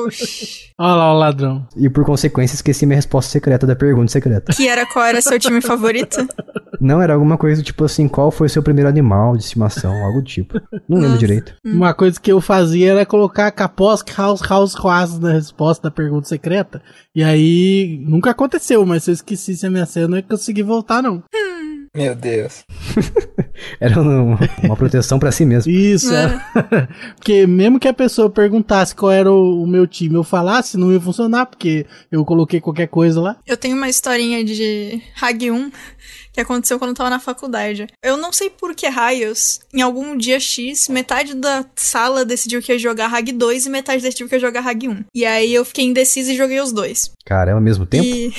Oxi. Olha lá o ladrão. E por consequência esqueci minha resposta secreta da pergunta secreta. Que era qual era seu time favorito? Não, era alguma coisa tipo assim, qual foi o seu primeiro animal de estimação, algo do tipo. Não Nossa. lembro direito. Hum. Uma coisa que eu fazia era colocar capós House House quase na resposta da pergunta secreta. E aí nunca aconteceu, mas se eu esquecesse a minha senha, eu não ia conseguir voltar, não. Hum. Meu Deus. era uma, uma proteção para si mesmo. Isso, é. porque mesmo que a pessoa perguntasse qual era o, o, meu time, eu falasse, não ia funcionar, porque eu coloquei qualquer coisa lá. Eu tenho uma historinha de Hag 1 que aconteceu quando eu tava na faculdade. Eu não sei por que raios, em algum dia X, metade da sala decidiu que ia jogar Hag 2 e metade decidiu que ia jogar Hag 1. E aí eu fiquei indecisa e joguei os dois. Cara, é ao mesmo tempo? E...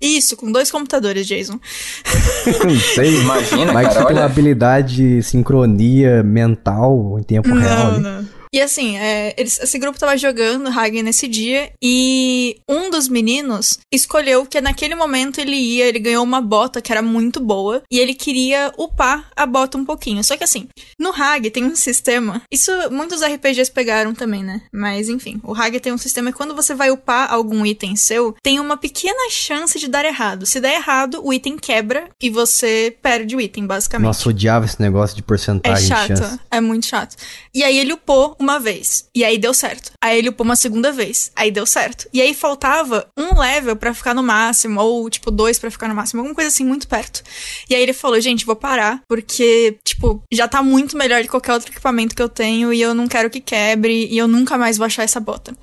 Isso, com dois computadores, Jason. Sei, imagina, Mas cara, olha... habilidade, sincronia mental em tempo não, real. Não. E assim, é, eles, esse grupo tava jogando Hagen nesse dia e um dos meninos escolheu que naquele momento ele ia, ele ganhou uma bota que era muito boa e ele queria upar a bota um pouquinho. Só que assim, no Hagen tem um sistema, isso muitos RPGs pegaram também, né? Mas enfim, o Hagen tem um sistema que quando você vai upar algum item seu, tem uma pequena chance de dar errado. Se der errado, o item quebra e você perde o item, basicamente. Nossa, odiava esse negócio de porcentagem. É chato, é muito chato. E aí ele upou uma vez. E aí deu certo. Aí ele upou uma segunda vez. Aí deu certo. E aí faltava um level para ficar no máximo, ou tipo dois para ficar no máximo, alguma coisa assim muito perto. E aí ele falou: gente, vou parar, porque, tipo, já tá muito melhor de qualquer outro equipamento que eu tenho e eu não quero que quebre e eu nunca mais vou achar essa bota.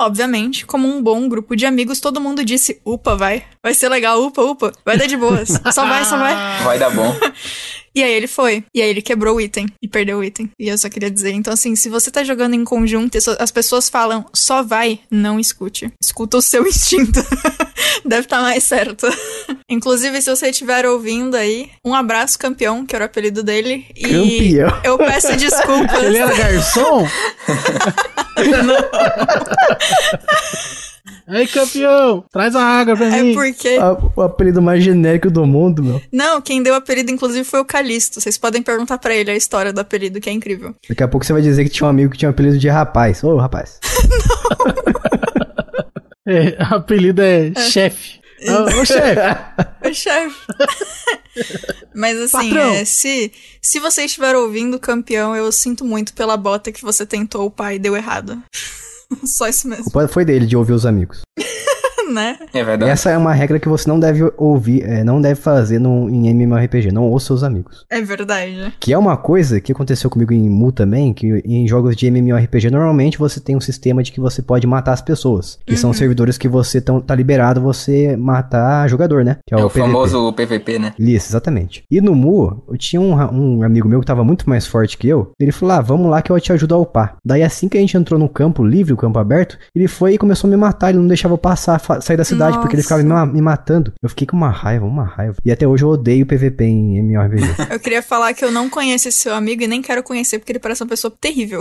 Obviamente, como um bom grupo de amigos, todo mundo disse: upa, vai. Vai ser legal, upa, upa. Vai dar de boas. só vai, só vai. Vai dar bom. E aí ele foi. E aí ele quebrou o item e perdeu o item. E eu só queria dizer, então assim, se você tá jogando em conjunto, as pessoas falam, só vai, não escute. Escuta o seu instinto. Deve estar tá mais certo. Inclusive, se você estiver ouvindo aí, um abraço, campeão, que era o apelido dele. Campeão. eu peço desculpas. ele era garçom? não. Aí, campeão, traz a água pra é mim. É porque. A, o apelido mais genérico do mundo, meu. Não, quem deu o apelido, inclusive, foi o Calisto. Vocês podem perguntar para ele a história do apelido, que é incrível. Daqui a pouco você vai dizer que tinha um amigo que tinha um apelido de rapaz. Ô, rapaz. Não. é, apelido é, é. chefe. o é. ah, chefe! o chefe! Mas assim, é, se, se você estiver ouvindo, campeão, eu sinto muito pela bota que você tentou, o pai deu errado. Só isso mesmo. O culpa foi dele de ouvir os amigos. né? É verdade. Essa é uma regra que você não deve ouvir, é, não deve fazer no, em MMORPG, não ouça seus amigos. É verdade. Que é uma coisa que aconteceu comigo em Mu também, que em jogos de MMORPG, normalmente você tem um sistema de que você pode matar as pessoas. Que uhum. são servidores que você tão, tá liberado você matar jogador, né? Que é, é o, o famoso PVP, né? Isso, exatamente. E no Mu, eu tinha um, um amigo meu que tava muito mais forte que eu. Ele falou: ah, vamos lá que eu te ajudo a upar. Daí assim que a gente entrou no campo livre, o campo aberto, ele foi e começou a me matar. Ele não deixava eu passar sair da cidade, Nossa. porque ele ficava me, me, matando. Eu fiquei com uma raiva, uma raiva. E até hoje eu odeio PVP em MMORPG. eu queria falar que eu não conheço esse seu amigo e nem quero conhecer, porque ele parece uma pessoa terrível.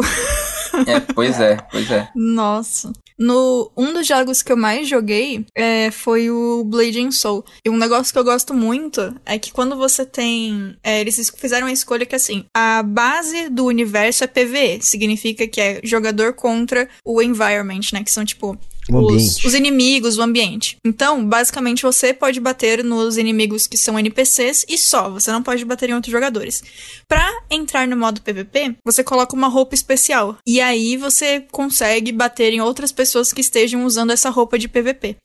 é, pois é, pois é. Nossa. No, um dos jogos que eu mais joguei é, foi o Blade Soul. E um negócio que eu gosto muito é que quando você tem. É, eles fizeram a escolha que é assim, a base do universo é PVE, significa que é jogador contra o environment, né? Que são tipo os, os, inimigos, o ambiente. Então, basicamente, você pode bater nos inimigos que são NPCs e só, você não pode bater em outros jogadores. Pra entrar no modo PVP, você coloca uma roupa especial. E aí você consegue bater em outras pessoas que estejam usando essa roupa de PVP.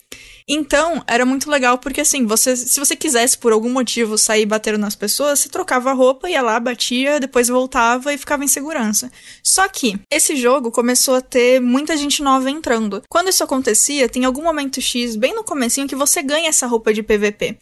Então, era muito legal porque assim, você, se você quisesse por algum motivo sair batendo nas pessoas, você trocava a roupa, ia lá, batia, depois voltava e ficava em segurança. Só que esse jogo começou a ter muita gente nova entrando. Quando isso acontecia, tem algum momento X bem no comecinho que você ganha essa roupa de PVP.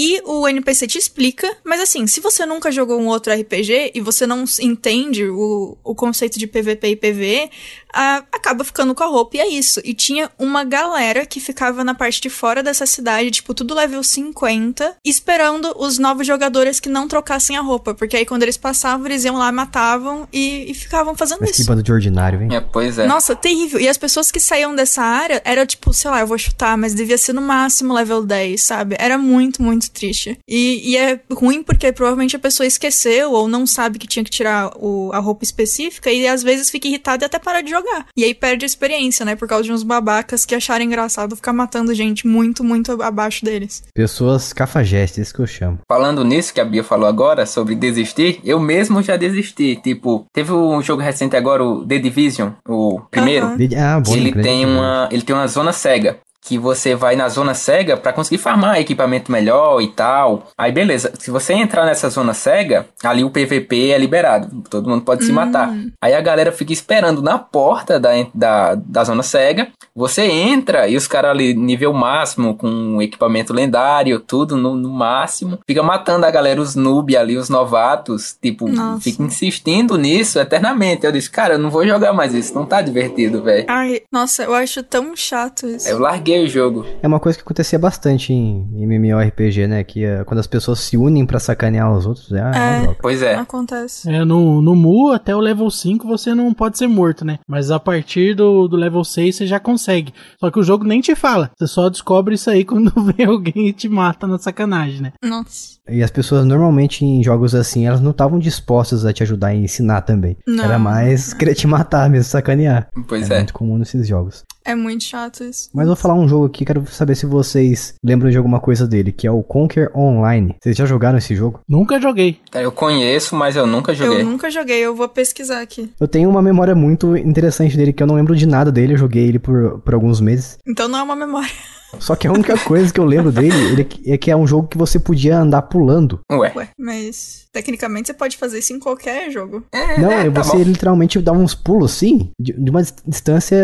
E o NPC te explica, mas assim, se você nunca jogou um outro RPG e você não entende o, o conceito de PVP e PVE, a, acaba ficando com a roupa e é isso. E tinha uma galera que ficava na parte de fora dessa cidade, tipo, tudo level 50, esperando os novos jogadores que não trocassem a roupa, porque aí quando eles passavam, eles iam lá, matavam e, e ficavam fazendo mas isso. Que bando de ordinário, hein? É, pois é. Nossa, terrível. E as pessoas que saíam dessa área era tipo, sei lá, eu vou chutar, mas devia ser no máximo level 10, sabe? Era muito, muito muito triste. E, e é ruim porque provavelmente a pessoa esqueceu ou não sabe que tinha que tirar o, a roupa específica e às vezes fica irritada e até para de jogar. E aí perde a experiência, né? Por causa de uns babacas que acharam engraçado ficar matando gente muito, muito abaixo deles. Pessoas cafajestes, isso que eu chamo. Falando nisso que a Bia falou agora, sobre desistir, eu mesmo já desisti. Tipo, teve um jogo recente agora, o The Division, o primeiro. Uh -huh. Ah, bom, ele tem uma, ele tem uma zona cega que você vai na zona cega para conseguir farmar equipamento melhor e tal. Aí beleza, se você entrar nessa zona cega, ali o PVP é liberado, todo mundo pode se matar. Hum. Aí a galera fica esperando na porta da, da, da zona cega, você entra e os caras ali nível máximo, com equipamento lendário, tudo no, no, máximo, fica matando a galera, os noob ali, os novatos, tipo, Nossa. fica insistindo nisso eternamente. Eu disse, cara, eu não vou jogar mais isso, não tá divertido, velho. Ai, nossa, eu acho tão chato isso. Eu larguei jogo. É uma coisa que acontecia bastante em MMORPG, né? Que eh, quando as pessoas se unem para sacanear os outros, é, ah, é pois é. Acontece. É, no, no Mu, até o level 5 você não pode ser morto, né? Mas a partir do, do level 6 você já consegue. Só que o jogo nem te fala. Você só descobre isso aí quando vê alguém e te mata na sacanagem, né? Nossa. E as pessoas normalmente em jogos assim, elas não estavam dispostas a te ajudar e ensinar também. Não. Era mais querer te matar mesmo, sacanear. Pois é. É muito comum nesses jogos. É muito chato isso. Mas vou falar um jogo aqui, quero saber se vocês lembram de alguma coisa dele, que é o Conquer Online. Vocês já jogaram esse jogo? Nunca joguei. eu conheço, mas eu nunca joguei. Eu nunca joguei, eu vou pesquisar aqui. Eu tenho uma memória muito interessante dele, que eu não lembro de nada dele, eu joguei ele por, por alguns meses. Então não é uma memória. Só que a única coisa que eu lembro dele é que é um jogo que você podia andar pulando. Ué. Ué mas tecnicamente você pode fazer isso em qualquer jogo. É, Não, é, é tá você literalmente dá uns pulos assim, de, de uma distância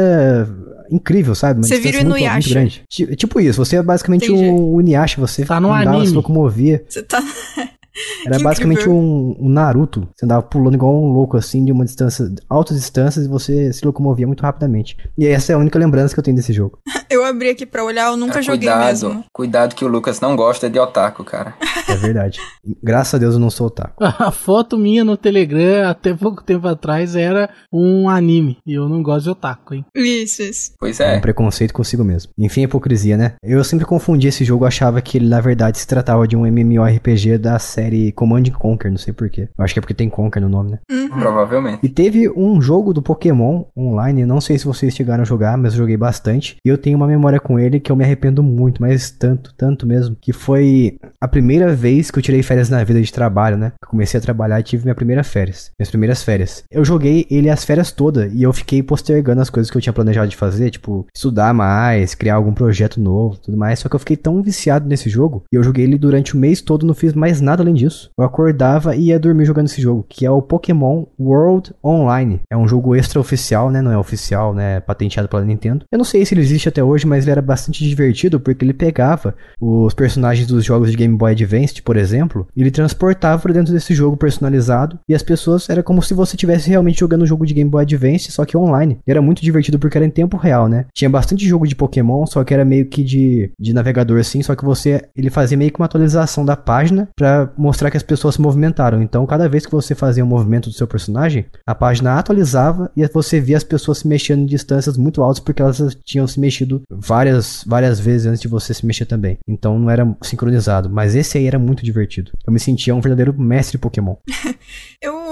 incrível, sabe? Uma você vira o Inuyasha. É tipo isso, você é basicamente Entendi. um, um Inuyasha, você tá no andava, anime. se locomovia. Você tá... Era que basicamente um, um Naruto. Você andava pulando igual um louco, assim, de uma distância, altas distâncias, e você se locomovia muito rapidamente. E essa é a única lembrança que eu tenho desse jogo. eu abri aqui pra olhar, eu nunca cara, é, joguei cuidado, mesmo. Cuidado que o Lucas não gosta de otaku, cara. É verdade. Graças a Deus eu não sou otaku. a foto minha no Telegram, até pouco tempo atrás, era um anime. E eu não gosto de otaku, hein? Isso, isso. Pois é. É um preconceito consigo mesmo. Enfim, é hipocrisia, né? Eu sempre confundi esse jogo, achava que ele, na verdade, se tratava de um MMORPG da série série Command Conquer, não sei porquê. Eu acho que é porque tem Conquer no nome, né? Uhum. Provavelmente. E teve um jogo do Pokémon online, não sei se vocês chegaram a jogar, mas eu joguei bastante. E eu tenho uma memória com ele que eu me arrependo muito, mas tanto, tanto mesmo, que foi a primeira vez que eu tirei férias na vida de trabalho, né? Eu comecei a trabalhar e tive minha primeira férias, minhas primeiras férias. Eu joguei ele as férias toda e eu fiquei postergando as coisas que eu tinha planejado de fazer, tipo, estudar mais, criar algum projeto novo, tudo mais. Só que eu fiquei tão viciado nesse jogo e eu joguei ele durante o mês todo, não fiz mais nada além disso, eu acordava e ia dormir jogando esse jogo, que é o Pokémon World Online. É um jogo extraoficial, né? Não é oficial, né? É patenteado pela Nintendo. Eu não sei se ele existe até hoje, mas ele era bastante divertido porque ele pegava os personagens dos jogos de Game Boy Advance, por exemplo, e ele transportava para dentro desse jogo personalizado e as pessoas era como se você estivesse realmente jogando um jogo de Game Boy Advance, só que online. E era muito divertido porque era em tempo real, né? Tinha bastante jogo de Pokémon, só que era meio que de, de navegador assim, só que você ele fazia meio que uma atualização da página para mostrar que as pessoas se movimentaram. Então, cada vez que você fazia um movimento do seu personagem, a página atualizava e você via as pessoas se mexendo em distâncias muito altas porque elas tinham se mexido várias, várias vezes antes de você se mexer também. Então, não era sincronizado. Mas esse aí era muito divertido. Eu me sentia um verdadeiro mestre Pokémon. eu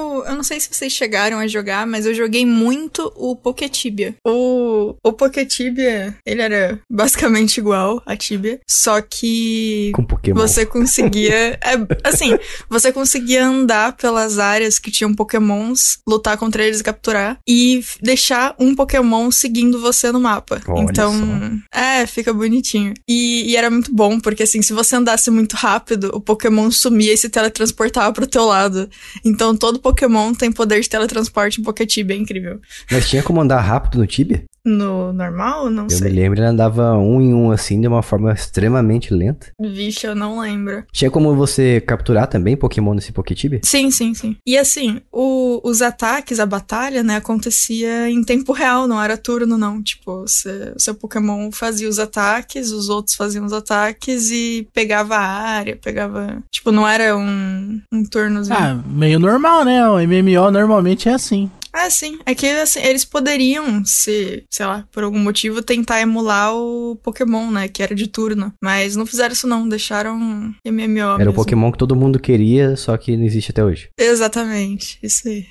não sei se vocês chegaram a jogar, mas eu joguei muito o Poketibia. O, o Poketibia, ele era basicamente igual a Tibia, só que Com Pokémon. você conseguia. é, assim, você conseguia andar pelas áreas que tinham Pokémons, lutar contra eles e capturar, e deixar um Pokémon seguindo você no mapa. Olha então, só. é, fica bonitinho. E, e era muito bom, porque assim, se você andasse muito rápido, o Pokémon sumia e se teletransportava pro teu lado. Então todo Pokémon não tem poder de teletransporte em Pocket Tibia, é incrível. Mas tinha como andar rápido no Tibia? no normal? Não eu sei. Eu me lembro, ele andava um em um assim, de uma forma extremamente lenta. Vixe, eu não lembro. Tinha como você capturar também Pokémon nesse Poketibe? Sim, sim, sim. E assim, o, os ataques, a batalha, né, acontecia em tempo real, não era turno, não. Tipo, cê, seu Pokémon fazia os ataques, os outros faziam os ataques e pegava a área, pegava. Tipo, não era um, um turnozinho. Ah, meio normal, né? O MMO normalmente é assim. Ah, sim. É que assim, eles poderiam, se, sei lá, por algum motivo, tentar emular o Pokémon, né? Que era de turno. Mas não fizeram isso, não. Deixaram MMO. Era mesmo. o Pokémon que todo mundo queria, só que não existe até hoje. Exatamente. Isso aí.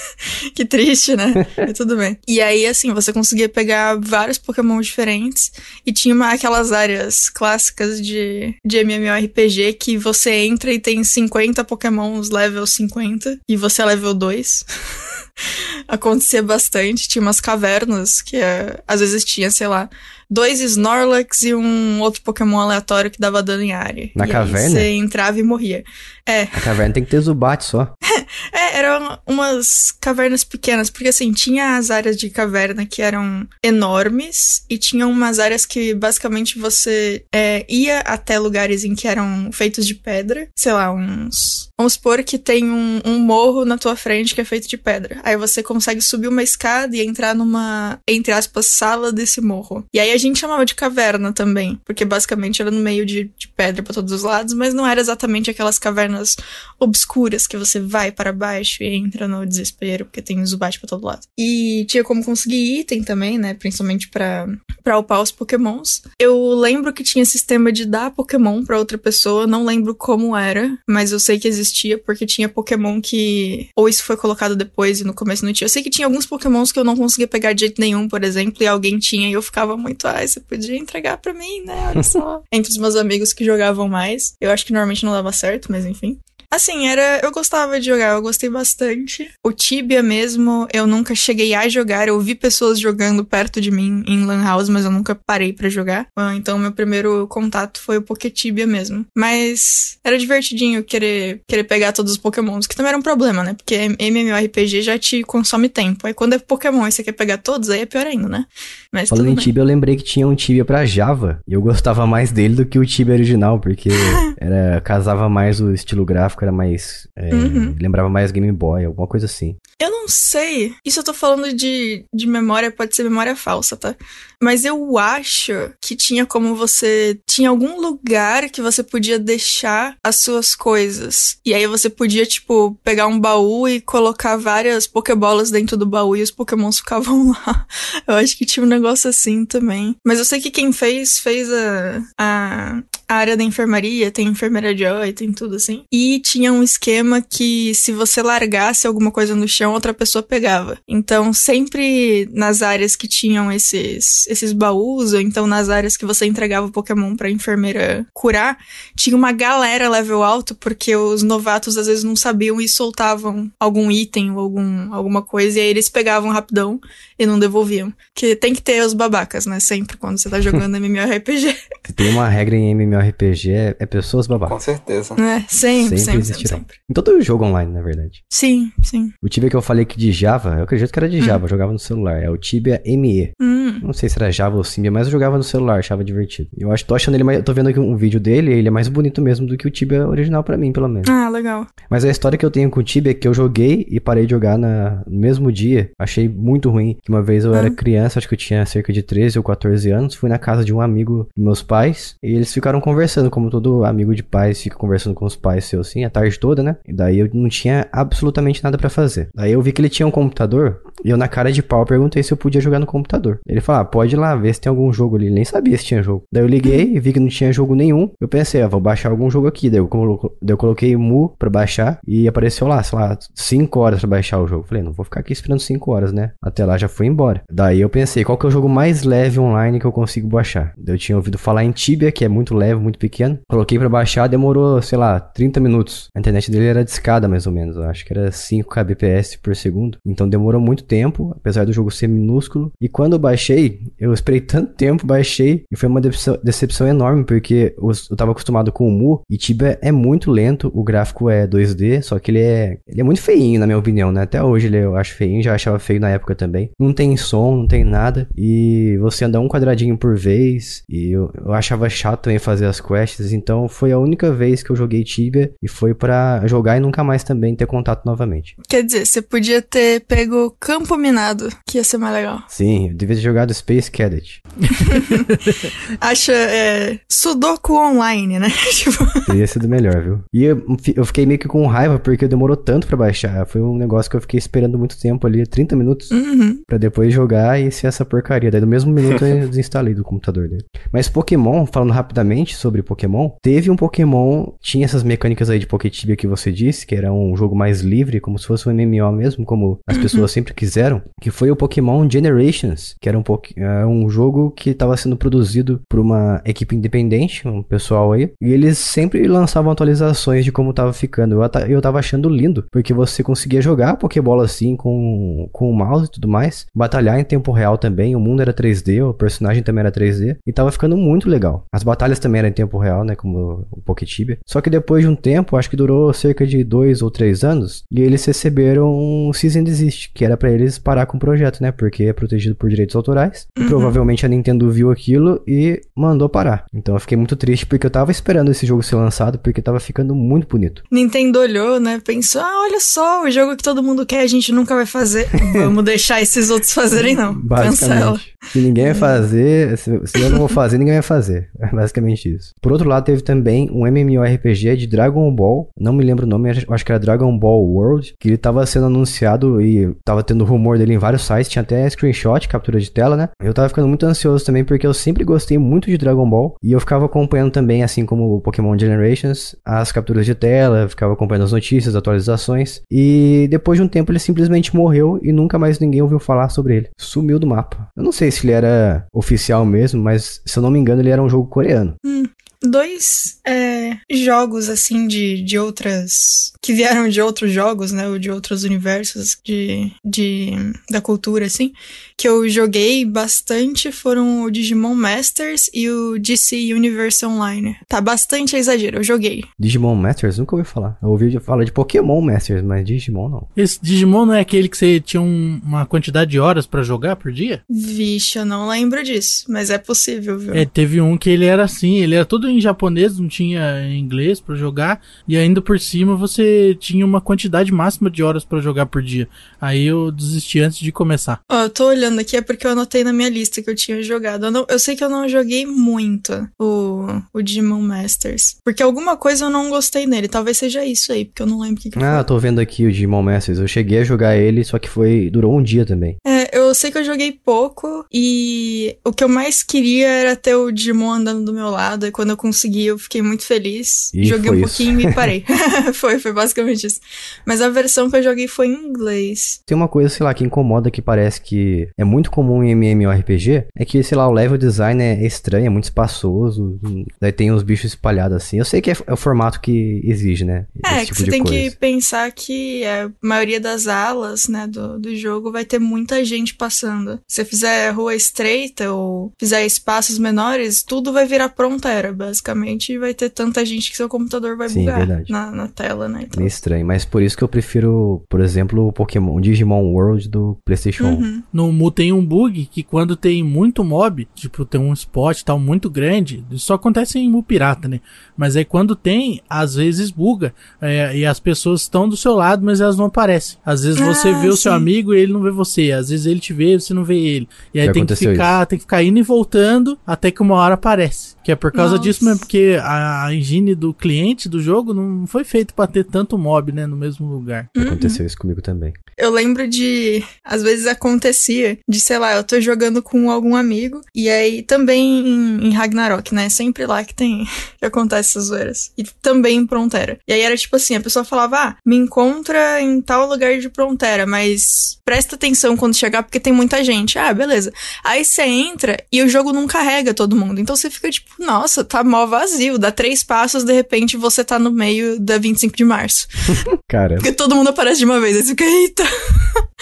que triste, né? Mas tudo bem. E aí, assim, você conseguia pegar vários Pokémon diferentes e tinha uma, aquelas áreas clássicas de, de MMORPG que você entra e tem 50 Pokémons level 50 e você é level 2. acontecia bastante. Tinha umas cavernas que é, às vezes tinha, sei lá, dois Snorlax e um outro Pokémon aleatório que dava dano em área. Na e caverna? você entrava e morria. É. A caverna tem que ter Zubat só. é, eram umas cavernas pequenas, porque assim, tinha as áreas de caverna que eram enormes e tinha umas áreas que basicamente você é, ia até lugares em que eram feitos de pedra, sei lá, uns Vamos supor que tem um, um, morro na tua frente que é feito de pedra. Aí você consegue subir uma escada e entrar numa, entre aspas, sala desse morro. E aí a gente chamava de caverna também, porque basicamente era no meio de, de pedra para todos os lados, mas não era exatamente aquelas cavernas obscuras que você vai para baixo e entra no desespero, porque tem zubat para todo lado. E tinha como conseguir item também, né? Principalmente para para upar os pokémons. Eu lembro que tinha sistema de dar pokémon para outra pessoa, não lembro como era, mas eu sei que existia existia, porque tinha Pokémon que. Ou isso foi colocado depois e no começo não tinha. Eu sei que tinha alguns Pokémons que eu não conseguia pegar de jeito nenhum, por exemplo, e alguém tinha e eu ficava muito, ai, você podia entregar para mim, né? Olha só. Entre os meus amigos que jogavam mais. Eu acho que normalmente não dava certo, mas enfim. Assim, era. Eu gostava de jogar, eu gostei bastante. O Tibia mesmo, eu nunca cheguei a jogar. Eu vi pessoas jogando perto de mim em Lan House, mas eu nunca parei para jogar. Ah, então, meu primeiro contato foi o Poketibia mesmo. Mas era divertidinho querer, querer pegar todos os Pokémons, que também era um problema, né? Porque MMORPG já te consome tempo. Aí quando é Pokémon e você quer pegar todos, aí é pior ainda, né? Mas Falando em Tibia, eu lembrei que tinha um Tibia para Java. E eu gostava mais dele do que o Tibia original, porque era casava mais o estilo gráfico gráfico era mais. É, uhum. Lembrava mais Game Boy, alguma coisa assim. Eu não sei. Isso eu tô falando de, de memória, pode ser memória falsa, tá? Mas eu acho que tinha como você. Tinha algum lugar que você podia deixar as suas coisas. E aí você podia, tipo, pegar um baú e colocar várias pokebolas dentro do baú e os Pokémons ficavam lá. Eu acho que tinha um negócio assim também. Mas eu sei que quem fez, fez a, a, a área da enfermaria, tem enfermeira Joy, tem tudo assim. E tinha um esquema que se você largasse alguma coisa no chão, outra pessoa pegava. Então, sempre nas áreas que tinham esses esses, baús, ou então nas áreas que você entregava o Pokémon pra enfermeira curar, tinha uma galera level alto, porque os novatos às vezes não sabiam e soltavam algum item ou algum, alguma coisa, e aí eles pegavam rapidão e não devolviam. Que tem que ter os babacas, né? Sempre quando você tá jogando MMORPG. Tem uma regra em MMORPG, é, é pessoas babacas. Com certeza. É, sempre, sempre, sempre, existirão. sempre. Então em todo jogo online, na verdade. Sim, sim. O Tibia que eu falei que de Java, eu acredito que era de hum. Java, jogava no celular. É o Tibia ME. Hum. Não sei se era Java ou Symbian, mas eu jogava no celular, achava divertido. Eu acho, tô achando ele mais, tô vendo aqui um vídeo dele, ele é mais bonito mesmo do que o Tibia original para mim, pelo menos. Ah, legal. Mas a história que eu tenho com o Tibia é que eu joguei e parei de jogar na, no mesmo dia. Achei muito ruim. Uma vez eu hum. era criança, acho que eu tinha cerca de 13 ou 14 anos, fui na casa de um amigo meus pais pais. E eles ficaram conversando, como todo amigo de pais fica conversando com os pais seus, assim, a tarde toda, né? E daí eu não tinha absolutamente nada para fazer. Daí eu vi que ele tinha um computador e eu, na cara de pau, perguntei se eu podia jogar no computador. Ele falou: ah, pode ir lá ver se tem algum jogo ali. Ele nem sabia se tinha jogo. Daí eu liguei e uhum. vi que não tinha jogo nenhum. Eu pensei, ah, vou baixar algum jogo aqui. Daí eu, colo... Daí eu coloquei Mu pra baixar e apareceu lá, sei lá, 5 horas pra baixar o jogo. Falei, não vou ficar aqui esperando 5 horas, né? Até lá já fui embora. Daí eu pensei, qual que é o jogo mais leve online que eu consigo baixar? Daí eu tinha ouvido falar em em Tibia, que é muito leve, muito pequeno. Coloquei para baixar, demorou, sei lá, 30 minutos. A internet dele era escada, mais ou menos. Eu acho que era 5 kbps por segundo. Então demorou muito tempo, apesar do jogo ser minúsculo. E quando eu baixei, eu esperei tanto tempo, baixei, e foi uma decepção, decepção enorme, porque eu, eu tava acostumado com o Mu, e Tibia é muito lento, o gráfico é 2D, só que ele é, ele é muito feinho, na minha opinião, né? Até hoje ele, eu acho feinho, já achava feio na época também. Não tem som, não tem nada, e você anda um quadradinho por vez, e eu, eu achava chato em fazer as quests, então foi a única vez que eu joguei Tibia e foi para jogar e nunca mais também ter contato novamente. Quer dizer, você podia ter pego Campo Minado, que ia ser mais legal. Sim, eu devia ter jogado Space Cadet. Acha, é, Sudoku Online, né? tipo... Teria sido melhor, viu? E eu, eu, fiquei meio que com raiva porque demorou tanto para baixar. Foi um negócio que eu fiquei esperando muito tempo ali, 30 minutos, uhum. para depois jogar e ser essa porcaria. Daí no mesmo minuto eu desinstalei do computador dele. Mas Pokémon Pokémon, falando rapidamente sobre Pokémon, teve um Pokémon, tinha essas mecânicas aí de Poketibia que você disse, que era um jogo mais livre, como se fosse um MMO mesmo, como as pessoas sempre quiseram, que foi o Pokémon Generations, que era um, é, um jogo que estava sendo produzido por uma equipe independente, um pessoal aí, e eles sempre lançavam atualizações de como estava ficando. Eu, eu tava achando lindo, porque você conseguia jogar Pokébola assim com, com o mouse e tudo mais, batalhar em tempo real também, o mundo era 3D, o personagem também era 3D, e tava ficando muito legal legal. As batalhas também eram em tempo real, né? Como o Poketibia. Só que depois de um tempo, acho que durou cerca de dois ou três anos, e eles receberam um Season Desist, que era para eles parar com o projeto, né? Porque é protegido por direitos autorais. Uhum. Provavelmente a Nintendo viu aquilo e mandou parar. Então eu fiquei muito triste porque eu tava esperando esse jogo ser lançado, porque tava ficando muito bonito. Nintendo olhou, né? Pensou, ah, olha só, o jogo que todo mundo quer, a gente nunca vai fazer. Vamos deixar esses outros fazerem, não. Cancela que ninguém vai hum. fazer, se, eu não vou fazer, ninguém vai fazer. É basicamente isso. Por outro lado, teve também um MMORPG de Dragon Ball, não me lembro o nome, acho que era Dragon Ball World, que ele tava sendo anunciado e tava tendo rumor dele em vários sites, tinha até screenshot, captura de tela, né? Eu tava ficando muito ansioso também porque eu sempre gostei muito de Dragon Ball e eu ficava acompanhando também, assim como o Pokémon Generations, as capturas de tela, ficava acompanhando as notícias, as atualizações e depois de um tempo ele simplesmente morreu e nunca mais ninguém ouviu falar sobre ele. Sumiu do mapa. Eu não sei sei se ele era oficial mesmo, mas se eu não me engano, ele era um jogo coreano. Hum dois é, jogos, assim, de, de outras. que vieram de outros jogos, né? Ou de outros universos de, de, da cultura, assim. Que eu joguei bastante foram o Digimon Masters e o DC Universe Online. Tá bastante exagero, eu joguei. Digimon Masters? Nunca ouvi falar. Eu ouvi falar de Pokémon Masters, mas Digimon não. Esse Digimon não é aquele que você tinha uma quantidade de horas para jogar por dia? Vixe, eu não lembro disso, mas é possível, viu? É, teve um que ele era assim, ele era todo em japonês, não tinha inglês para jogar, e ainda por cima você tinha uma quantidade máxima de horas para jogar por dia. Aí eu desisti antes de começar. Ó, eu tô olhando aqui, é porque eu anotei na minha lista que eu tinha jogado. Eu, não, eu sei que eu não joguei muito o, o Digimon Masters, porque alguma coisa eu não gostei nele, talvez seja isso aí, porque eu não lembro o que, que Ah, foi. eu tô vendo aqui o Digimon Masters, eu cheguei a jogar ele, só que foi durou um dia também. É, eu sei que eu joguei pouco e o que eu mais queria era ter o Digimon andando do meu lado. E quando eu consegui, eu fiquei muito feliz. E joguei um pouquinho isso. e parei. foi, foi basicamente isso. Mas a versão que eu joguei foi em inglês. Tem uma coisa, sei lá, que incomoda que parece que é muito comum em MMORPG, é que, sei lá, o level design é estranho, é muito espaçoso. Daí tem os bichos espalhados assim. Eu sei que é, é o formato que exige, né? É, tipo que você tem coisa. que pensar que a maioria das alas, né, do, do jogo vai ter muita gente gente passando. Se fizer rua estreita ou fizer espaços menores, tudo vai virar pronta era, basicamente. E vai ter tanta gente que seu computador vai Sim, bugar na, na, tela, né? Então. Meio estranho, mas por isso que eu prefiro, por exemplo, o Pokémon, Digimon World do PlayStation uhum. 1. No Mu tem um bug que quando tem muito mob, tipo, tem um spot tal muito grande, isso só acontece em Mu pirata, né? Mas aí quando tem, às vezes buga. É, e as pessoas estão do seu lado, mas elas não aparecem. Às vezes ah, você vê sim. o seu amigo e ele não vê você. Às vezes ele te vê, você não vê ele. E aí tem que ficar, tem que ficar indo e voltando até que uma hora aparece. Que é por causa Nossa. disso mesmo, porque a engine do cliente do jogo não foi feito para ter tanto mob, né, no mesmo lugar. Uhum. Aconteceu isso comigo também. Eu lembro de às vezes acontecia de, sei lá, eu tô jogando com algum amigo e aí também em, em Ragnarok, né, sempre lá que tem que acontece essas zoeiras. E também em Prontera. E aí era tipo assim, a pessoa falava: "Ah, me encontra em tal lugar de Prontera, mas presta atenção quando chegar jogar porque tem muita gente. Ah, beleza. Aí você entra e o jogo não carrega todo mundo. Então você fica tipo, nossa, tá mó vazio. Dá três passos, de repente você tá no meio da 25 de março. Cara. Porque todo mundo aparece de uma vez. Aí você fica, eita.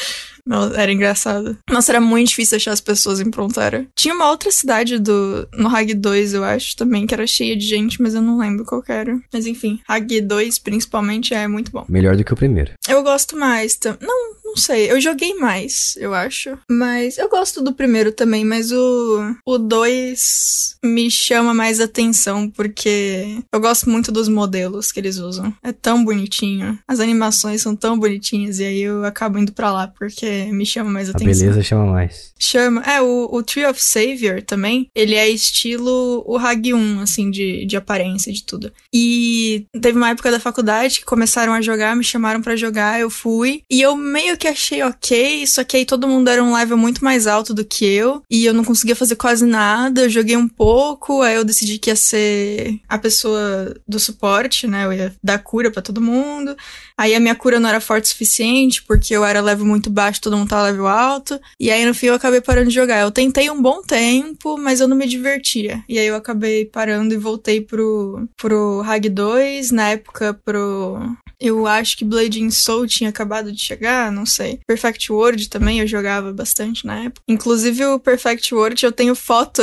Não, era engraçado. Nossa, era muito difícil achar as pessoas em Prontera. Tinha uma outra cidade do no Hag 2, eu acho, também, que era cheia de gente, mas eu não lembro qual era. Mas enfim, Hag 2, principalmente, é muito bom. Melhor do que o primeiro. Eu gosto mais. Não, não sei. Eu joguei mais, eu acho. Mas eu gosto do primeiro também, mas o, o dois me chama mais atenção porque eu gosto muito dos modelos que eles usam. É tão bonitinho. As animações são tão bonitinhas e aí eu acabo indo pra lá porque me chama mais atenção. A beleza chama mais. Chama. É, o, o Tree of Savior também, ele é estilo o Hag 1, assim, de, de aparência, de tudo. E teve uma época da faculdade que começaram a jogar, me chamaram para jogar, eu fui. E eu meio que que achei ok, só que aí todo mundo era um level muito mais alto do que eu, e eu não conseguia fazer quase nada, eu joguei um pouco, aí eu decidi que ia ser a pessoa do suporte, né, eu ia dar cura para todo mundo, aí a minha cura não era forte o suficiente, porque eu era level muito baixo, todo mundo tava tá level alto, e aí no fim eu acabei parando de jogar. Eu tentei um bom tempo, mas eu não me divertia, e aí eu acabei parando e voltei pro, pro Hag 2, na época pro eu acho que Blade in Soul tinha acabado de chegar, não sei. Perfect World também eu jogava bastante na época. Inclusive o Perfect World eu tenho foto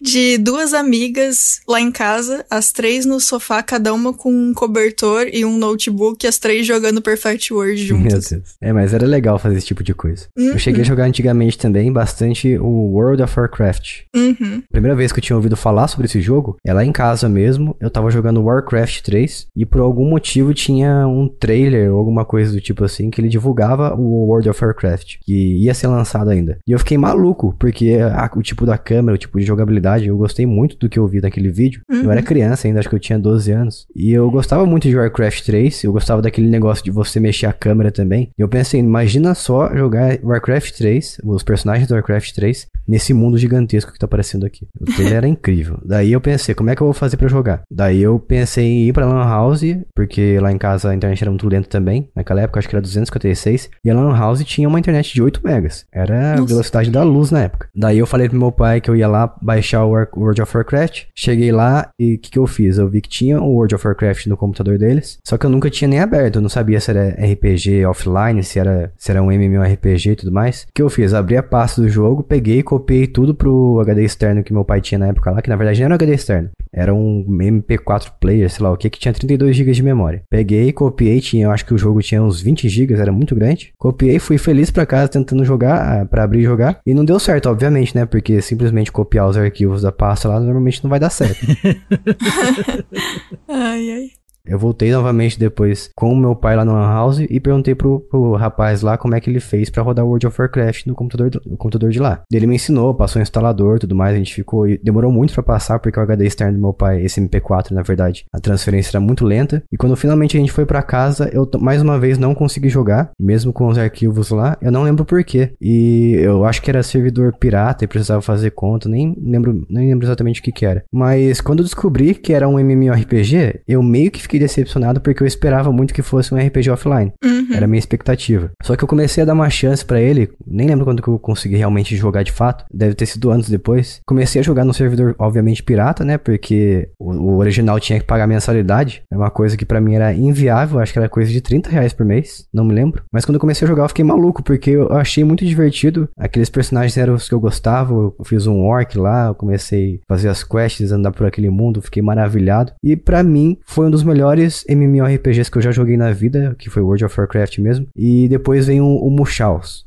de duas amigas lá em casa, as três no sofá, cada uma com um cobertor e um notebook, as três jogando Perfect World juntas. Meu Deus. É, mas era legal fazer esse tipo de coisa. Uhum. Eu cheguei a jogar antigamente também bastante o World of Warcraft. Uhum. Primeira vez que eu tinha ouvido falar sobre esse jogo, é lá em casa mesmo, eu tava jogando Warcraft 3 e por algum motivo tinha um trailer ou alguma coisa do tipo assim que ele divulgava o World of Warcraft, que ia ser lançado ainda. E eu fiquei maluco, porque a, o tipo da câmera, o tipo de jogabilidade. Eu gostei muito do que eu vi daquele vídeo. Uhum. Eu era uhum. criança ainda, acho que eu tinha 12 anos. E eu gostava muito de Warcraft 3. Eu gostava daquele negócio de você mexer a câmera também. Eu pensei, imagina só jogar Warcraft 3, os personagens do Warcraft 3, nesse mundo gigantesco que tá aparecendo aqui. O trailer era incrível. Daí eu pensei, como é que eu vou fazer para jogar? Daí eu pensei em ir pra Lan House, porque lá em casa a internet era muito lenta também. Naquela época acho que era 256. E a Lan House tinha uma internet de 8 megas. Era a velocidade da luz na época. Daí eu falei pro meu pai que eu ia lá baixar o World of Warcraft. Cheguei lá e o que, que eu fiz? Eu vi que tinha o World of Warcraft no computador deles, só que eu nunca tinha nem aberto, eu não sabia se era RPG offline, se era, se era um MMORPG e tudo mais. O que eu fiz? Abri a pasta do jogo, peguei e copiei tudo pro HD externo que meu pai tinha na época lá, que na verdade não era um HD externo, era um MP4 player, sei lá o que, que tinha 32 GB de memória. Peguei, copiei, tinha, eu acho que o jogo tinha uns 20 GB, era muito grande. Copiei, fui feliz para casa tentando jogar, ah, para abrir e jogar. E não deu certo, obviamente, né? Porque simplesmente copiar os arquivos da pasta lá normalmente não vai dar certo. ai, ai. Eu voltei novamente depois com o meu pai lá no Lan House e perguntei pro, pro, rapaz lá como é que ele fez para rodar World of Warcraft no computador, no computador de lá. Ele me ensinou, passou o um instalador tudo mais, a gente ficou. e demorou muito para passar porque o HD externo do meu pai, esse MP4 na verdade, a transferência era muito lenta. E quando finalmente a gente foi para casa, eu mais uma vez não consegui jogar, mesmo com os arquivos lá, eu não lembro porquê. E eu acho que era servidor pirata e precisava fazer conta, nem lembro, nem lembro exatamente o que, que era. Mas quando eu descobri que era um MMORPG, eu meio que fiquei decepcionado porque eu esperava muito que fosse um RPG offline. Uhum. Era a minha expectativa. Só que eu comecei a dar uma chance para ele, nem lembro quando que eu consegui realmente jogar de fato, deve ter sido anos depois. Comecei a jogar no servidor, obviamente, pirata, né? Porque o, o original tinha que pagar mensalidade. É uma coisa que para mim era inviável, acho que era coisa de 30 reais por mês, não me lembro. Mas quando eu comecei a jogar, eu fiquei maluco, porque eu achei muito divertido. Aqueles personagens eram os que eu gostava. Eu fiz um orc lá, eu comecei a fazer as quests, andar por aquele mundo, fiquei maravilhado. E para mim, foi um dos melhores melhores MMORPGs que eu já joguei na vida, que foi World of Warcraft mesmo. E depois vem o, o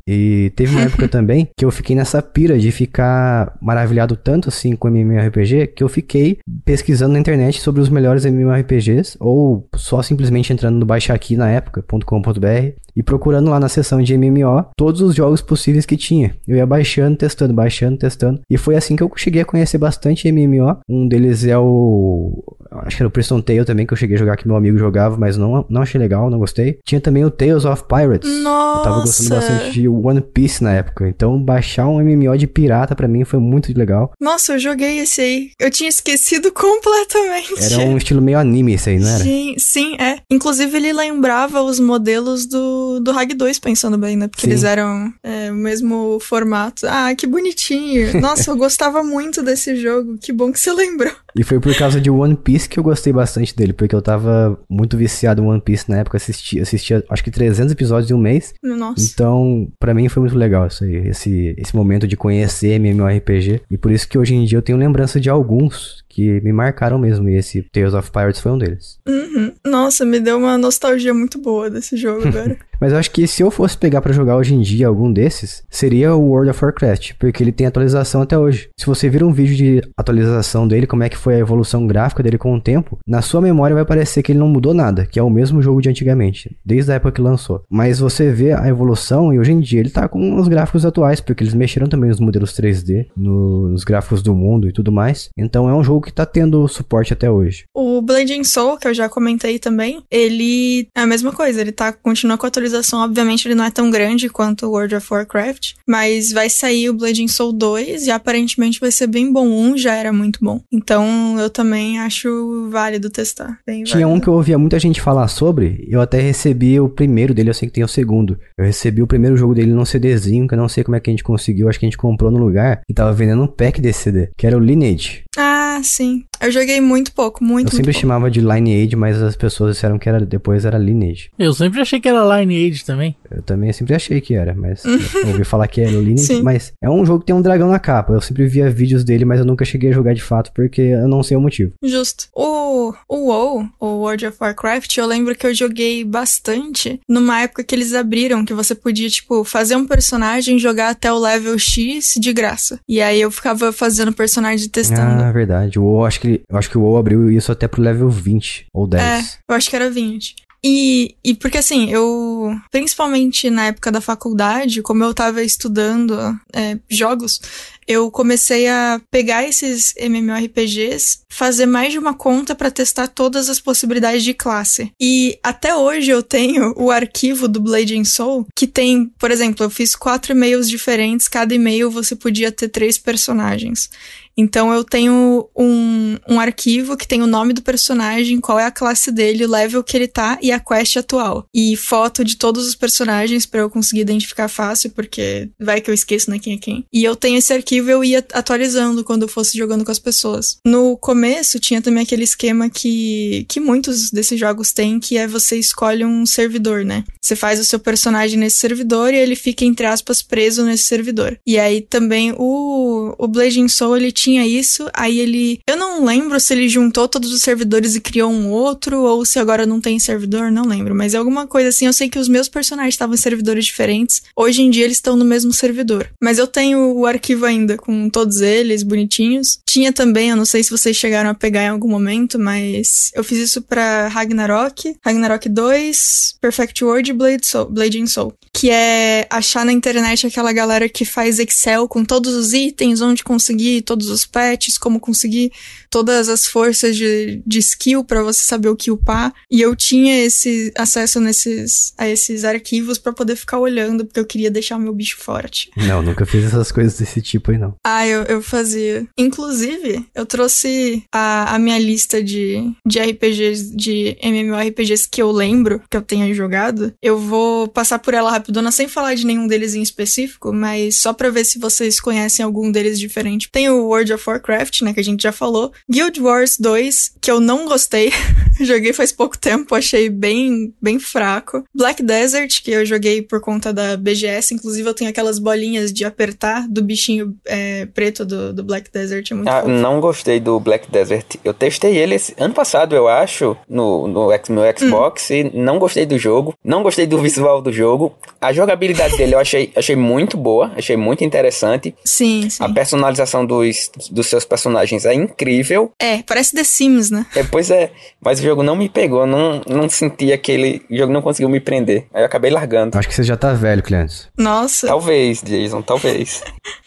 E teve uma época também que eu fiquei nessa pira de ficar maravilhado tanto assim com MMORPG que eu fiquei pesquisando na internet sobre os melhores MMORPGs ou só simplesmente entrando no baixaquina na época.com.br e procurando lá na seção de MMO todos os jogos possíveis que tinha. Eu ia baixando, testando, baixando, testando. E foi assim que eu cheguei a conhecer bastante MMO. Um deles é o. Acho que era o Preston Tale também, que eu cheguei a jogar, que meu amigo jogava, mas não, não achei legal, não gostei. Tinha também o Tales of Pirates. Nossa! Eu tava gostando bastante de One Piece na época. Então, baixar um MMO de pirata para mim foi muito legal. Nossa, eu joguei esse aí. Eu tinha esquecido completamente. Era um estilo meio anime esse aí, não era? Sim, sim, é. Inclusive, ele lembrava os modelos do do, do 2, pensando bem, né? Porque Sim. eles eram é, o mesmo formato. Ah, que bonitinho. Nossa, eu gostava muito desse jogo. Que bom que você lembrou. E foi por causa de One Piece que eu gostei bastante dele, porque eu tava muito viciado em One Piece na época, assistia, assistia acho que 300 episódios em um mês. Nossa. Então, para mim foi muito legal isso aí, esse, esse momento de conhecer MMORPG. E por isso que hoje em dia eu tenho lembrança de alguns que me marcaram mesmo, e esse Tales of Pirates foi um deles. Uhum. Nossa, me deu uma nostalgia muito boa desse jogo agora. Mas eu acho que se eu fosse pegar para jogar hoje em dia algum desses, seria o World of Warcraft, porque ele tem atualização até hoje. Se você vira um vídeo de atualização dele, como é que foi a evolução gráfica dele com o tempo, na sua memória vai parecer que ele não mudou nada, que é o mesmo jogo de antigamente, desde a época que lançou. Mas você vê a evolução e hoje em dia ele tá com os gráficos atuais, porque eles mexeram também nos modelos 3D, nos gráficos do mundo e tudo mais. Então é um jogo que tá tendo suporte até hoje. O Blending Soul, que eu já comentei também, ele é a mesma coisa, ele tá continua com a atualização, obviamente ele não é tão grande quanto o World of Warcraft, mas vai sair o Blending Soul 2 e aparentemente vai ser bem bom. Um já era muito bom. Então então, eu também acho válido testar. Bem Tinha válido. um que eu ouvia muita gente falar sobre, eu até recebi o primeiro dele, eu sei que tem o segundo. Eu recebi o primeiro jogo dele num CDzinho, que eu não sei como é que a gente conseguiu, acho que a gente comprou no lugar, e tava vendendo um pack desse CD, que era o Lineage. Ah, sim. Eu joguei muito pouco, muito Eu sempre muito chamava de Lineage, mas as pessoas disseram que era, depois era Lineage. Eu sempre achei que era Lineage também. Eu também sempre achei que era, mas eu ouvi falar que era Lineage, Sim. mas é um jogo que tem um dragão na capa. Eu sempre via vídeos dele, mas eu nunca cheguei a jogar de fato, porque eu não sei o motivo. Justo. O, o WoW, o World of Warcraft, eu lembro que eu joguei bastante numa época que eles abriram, que você podia, tipo, fazer um personagem jogar até o level X de graça. E aí eu ficava fazendo personagem testando. Ah, verdade. O WoW, acho que ele ele. Eu acho que o WoW abriu isso até pro level 20 ou 10. É, eu acho que era 20. E, e porque assim, eu. Principalmente na época da faculdade, como eu tava estudando é, jogos, eu comecei a pegar esses MMORPGs, fazer mais de uma conta para testar todas as possibilidades de classe. E até hoje eu tenho o arquivo do Blade and Soul, que tem, por exemplo, eu fiz quatro e-mails diferentes, cada e-mail você podia ter três personagens. Então eu tenho um, um arquivo que tem o nome do personagem, qual é a classe dele, o level que ele tá e a quest atual. E foto de todos os personagens para eu conseguir identificar fácil, porque vai que eu esqueço, né, quem é quem. E eu tenho esse arquivo eu ia atualizando quando eu fosse jogando com as pessoas. No começo tinha também aquele esquema que, que muitos desses jogos têm, que é você escolhe um servidor, né? Você faz o seu personagem nesse servidor e ele fica, entre aspas, preso nesse servidor. E aí também o, o Blazing Soul, ele tinha isso, aí ele. Eu não lembro se ele juntou todos os servidores e criou um outro, ou se agora não tem servidor, não lembro. Mas é alguma coisa assim. Eu sei que os meus personagens estavam em servidores diferentes. Hoje em dia eles estão no mesmo servidor. Mas eu tenho o arquivo ainda com todos eles, bonitinhos. Tinha também, eu não sei se vocês chegaram a pegar em algum momento, mas eu fiz isso para Ragnarok, Ragnarok 2, Perfect World e Blade Soul, Blade Soul. Que é achar na internet aquela galera que faz Excel com todos os itens, onde conseguir todos os os pets, como conseguir todas as forças de, de skill para você saber o que upar. E eu tinha esse acesso nesses, a esses arquivos para poder ficar olhando, porque eu queria deixar meu bicho forte. Não, nunca fiz essas coisas desse tipo aí, não. Ah, eu, eu fazia. Inclusive, eu trouxe a, a minha lista de, de RPGs, de MMORPGs que eu lembro, que eu tenha jogado. Eu vou passar por ela rapidona, sem falar de nenhum deles em específico, mas só pra ver se vocês conhecem algum deles diferente. Tem o World of Warcraft, né, que a gente já falou, Guild Wars 2, que eu não gostei. joguei faz pouco tempo, achei bem, bem fraco. Black Desert, que eu joguei por conta da BGS, inclusive eu tenho aquelas bolinhas de apertar do bichinho é, preto do, do Black Desert. É muito ah, não gostei do Black Desert. Eu testei ele esse, ano passado, eu acho, no, no meu hum. Xbox, hum. e não gostei do jogo. Não gostei do visual do jogo. A jogabilidade dele eu achei, achei muito boa, achei muito interessante. Sim, sim. A personalização dos, dos seus personagens é incrível. É, parece The Sims, né? É, pois é, mas o jogo não me pegou, não, não senti aquele. O jogo não conseguiu me prender. Aí eu acabei largando. Acho que você já tá velho, Clientes. Nossa. Talvez, Jason, talvez.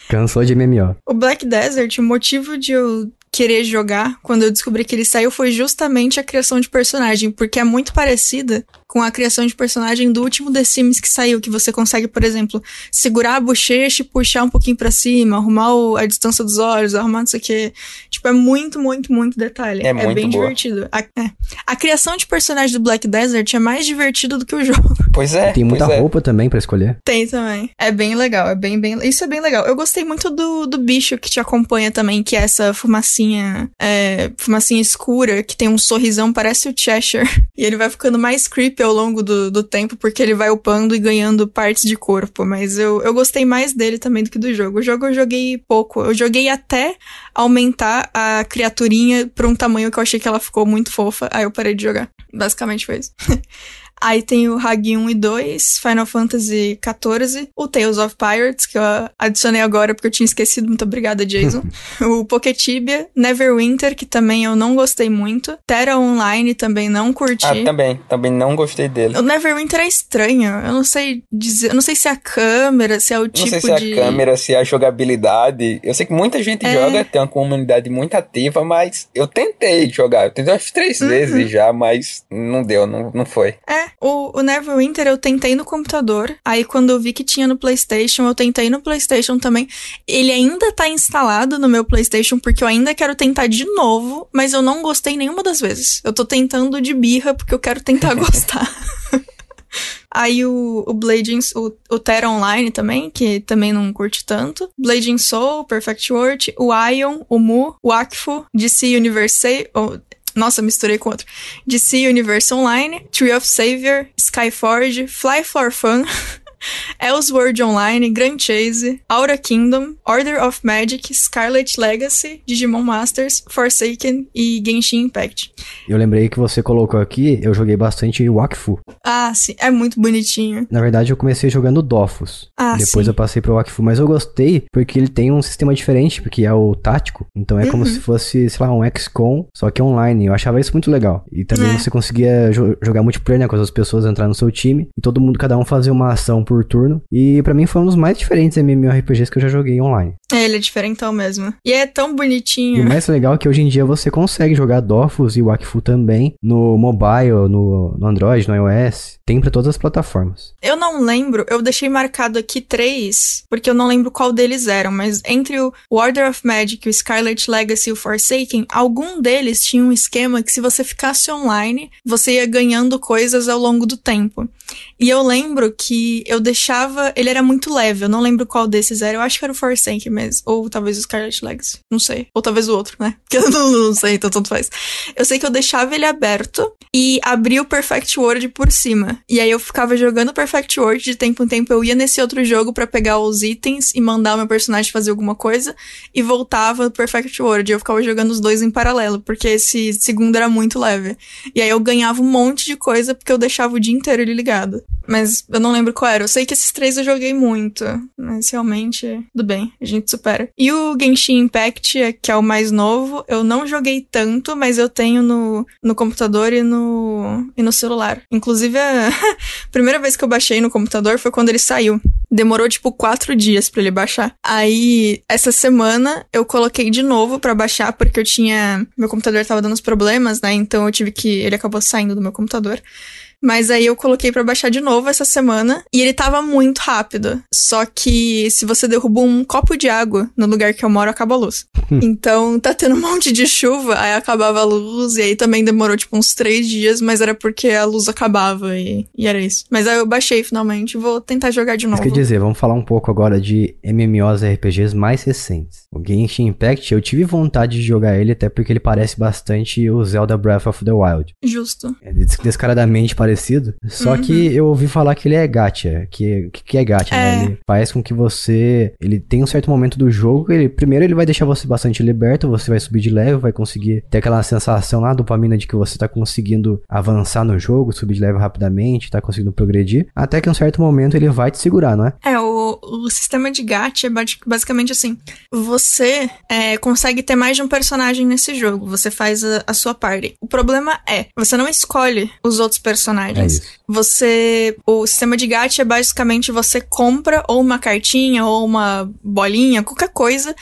Cansou de MMO. O Black Desert, o motivo de eu querer jogar quando eu descobri que ele saiu foi justamente a criação de personagem, porque é muito parecida com a criação de personagem do último The Sims que saiu, que você consegue, por exemplo, segurar a bochecha e puxar um pouquinho para cima, arrumar o, a distância dos olhos, arrumar não sei o quê. Tipo, é muito, muito, muito detalhe. É, é muito bem boa. divertido. A, é. a, criação de personagem do Black Desert é mais divertido do que o jogo. Pois é. Tem muita é. roupa também para escolher. Tem também. É bem legal, é bem, bem. Isso é bem legal. Eu gostei muito do, do bicho que te acompanha também, que é essa fumaça fumacinha, é, fumacinha escura, que tem um sorrisão, parece o Cheshire. E ele vai ficando mais creepy ao longo do, do tempo, porque ele vai upando e ganhando partes de corpo. Mas eu, eu gostei mais dele também do que do jogo. O jogo eu joguei pouco. Eu joguei até aumentar a criaturinha pra um tamanho que eu achei que ela ficou muito fofa. Aí eu parei de jogar. Basicamente foi isso. Aí tem o Hag 1 e 2, Final Fantasy 14, o Tales of Pirates, que eu adicionei agora porque eu tinha esquecido, muito obrigada, Jason. o Poketibia, Neverwinter, que também eu não gostei muito. Terra Online também não curti. Ah, também, também não gostei dele. O Neverwinter é estranho, eu não sei dizer, eu não sei se é a câmera, se é o não tipo de... Não sei tipo se é a câmera, se é a jogabilidade. Eu sei que muita gente é... joga, tem uma comunidade muito ativa, mas eu tentei jogar, eu tentei umas três uhum. vezes já, mas não deu, não, não foi. É, o, o Neverwinter eu tentei no computador, aí quando eu vi que tinha no PlayStation, eu tentei no PlayStation também. Ele ainda tá instalado no meu PlayStation porque eu ainda quero tentar de novo, mas eu não gostei nenhuma das vezes. Eu tô tentando de birra porque eu quero tentar gostar. Aí o, o Blade, o, o Terra Online também, que também não curte tanto. Blade in Soul, Perfect World, o Ion, o Mu, o Akfu, DC Universe, nossa, misturei com outro. DC Universe Online, Tree of Savior, Skyforge, Fly for Fun. Elsword Online, Grand Chase, Aura Kingdom, Order of Magic, Scarlet Legacy, Digimon Masters, Forsaken e Genshin Impact. Eu lembrei que você colocou aqui, eu joguei bastante Wakfu. Ah, sim, é muito bonitinho. Na verdade, eu comecei jogando Dofus. Ah, Depois sim. eu passei pro Wakfu, mas eu gostei porque ele tem um sistema diferente, porque é o tático. Então é uhum. como se fosse, sei lá, um XCOM, só que online. Eu achava isso muito legal. E também é. você conseguia jo jogar multiplayer, né, com as pessoas, entrar no seu time e todo mundo, cada um fazer uma ação por por turno. E para mim foi um dos mais diferentes MMORPGs que eu já joguei online. É, ele é diferentão mesmo. E é tão bonitinho. E o mais legal é que hoje em dia você consegue jogar Dofus e Wakfu também no mobile, no, no Android, no iOS. Tem para todas as plataformas. Eu não lembro, eu deixei marcado aqui três, porque eu não lembro qual deles eram, mas entre o Order of Magic, o Scarlet Legacy e o Forsaken, algum deles tinha um esquema que se você ficasse online, você ia ganhando coisas ao longo do tempo. E eu lembro que eu deixava. Ele era muito leve, eu não lembro qual desses era. Eu acho que era o Forsank mesmo. Ou talvez o Scarlet Legs. Não sei. Ou talvez o outro, né? Porque eu não, não sei, então tanto faz. Eu sei que eu deixava ele aberto e abria o Perfect World por cima. E aí eu ficava jogando o Perfect World de tempo em tempo. Eu ia nesse outro jogo para pegar os itens e mandar o meu personagem fazer alguma coisa. E voltava o Perfect World. E eu ficava jogando os dois em paralelo, porque esse segundo era muito leve. E aí eu ganhava um monte de coisa porque eu deixava o dia inteiro ele ligado. Mas eu não lembro qual era. Eu sei que esses três eu joguei muito. Mas realmente, tudo bem, a gente supera. E o Genshin Impact, é, que é o mais novo, eu não joguei tanto, mas eu tenho no, no computador e no, e no celular. Inclusive, a primeira vez que eu baixei no computador foi quando ele saiu. Demorou tipo quatro dias para ele baixar. Aí, essa semana, eu coloquei de novo para baixar, porque eu tinha. Meu computador tava dando uns problemas, né? Então eu tive que. Ele acabou saindo do meu computador. Mas aí eu coloquei para baixar de novo essa semana e ele tava muito rápido. Só que se você derruba um copo de água no lugar que eu moro, acaba a luz. Hum. então tá tendo um monte de chuva, aí acabava a luz e aí também demorou tipo uns três dias, mas era porque a luz acabava e, e era isso. Mas aí eu baixei finalmente, vou tentar jogar de novo. quer dizer, vamos falar um pouco agora de MMOs e RPGs mais recentes. O Genshin Impact, eu tive vontade de jogar ele até porque ele parece bastante o Zelda Breath of the Wild. Justo. É descaradamente parece parecido. Só uhum. que eu ouvi falar que ele é gacha. Que, que é gacha, né? é. né? Ele faz com que você. Ele tem um certo momento do jogo. Ele, primeiro, ele vai deixar você bastante liberto. Você vai subir de level, vai conseguir ter aquela sensação lá, dopamina, de que você tá conseguindo avançar no jogo, subir de level rapidamente, tá conseguindo progredir. Até que um certo momento ele vai te segurar, não é? É, o, o sistema de gacha é basicamente assim. Você é, consegue ter mais de um personagem nesse jogo. Você faz a, a sua party. O problema é, você não escolhe os outros personagens personagens. É você. O sistema de gat é basicamente você compra ou uma cartinha ou uma bolinha, qualquer coisa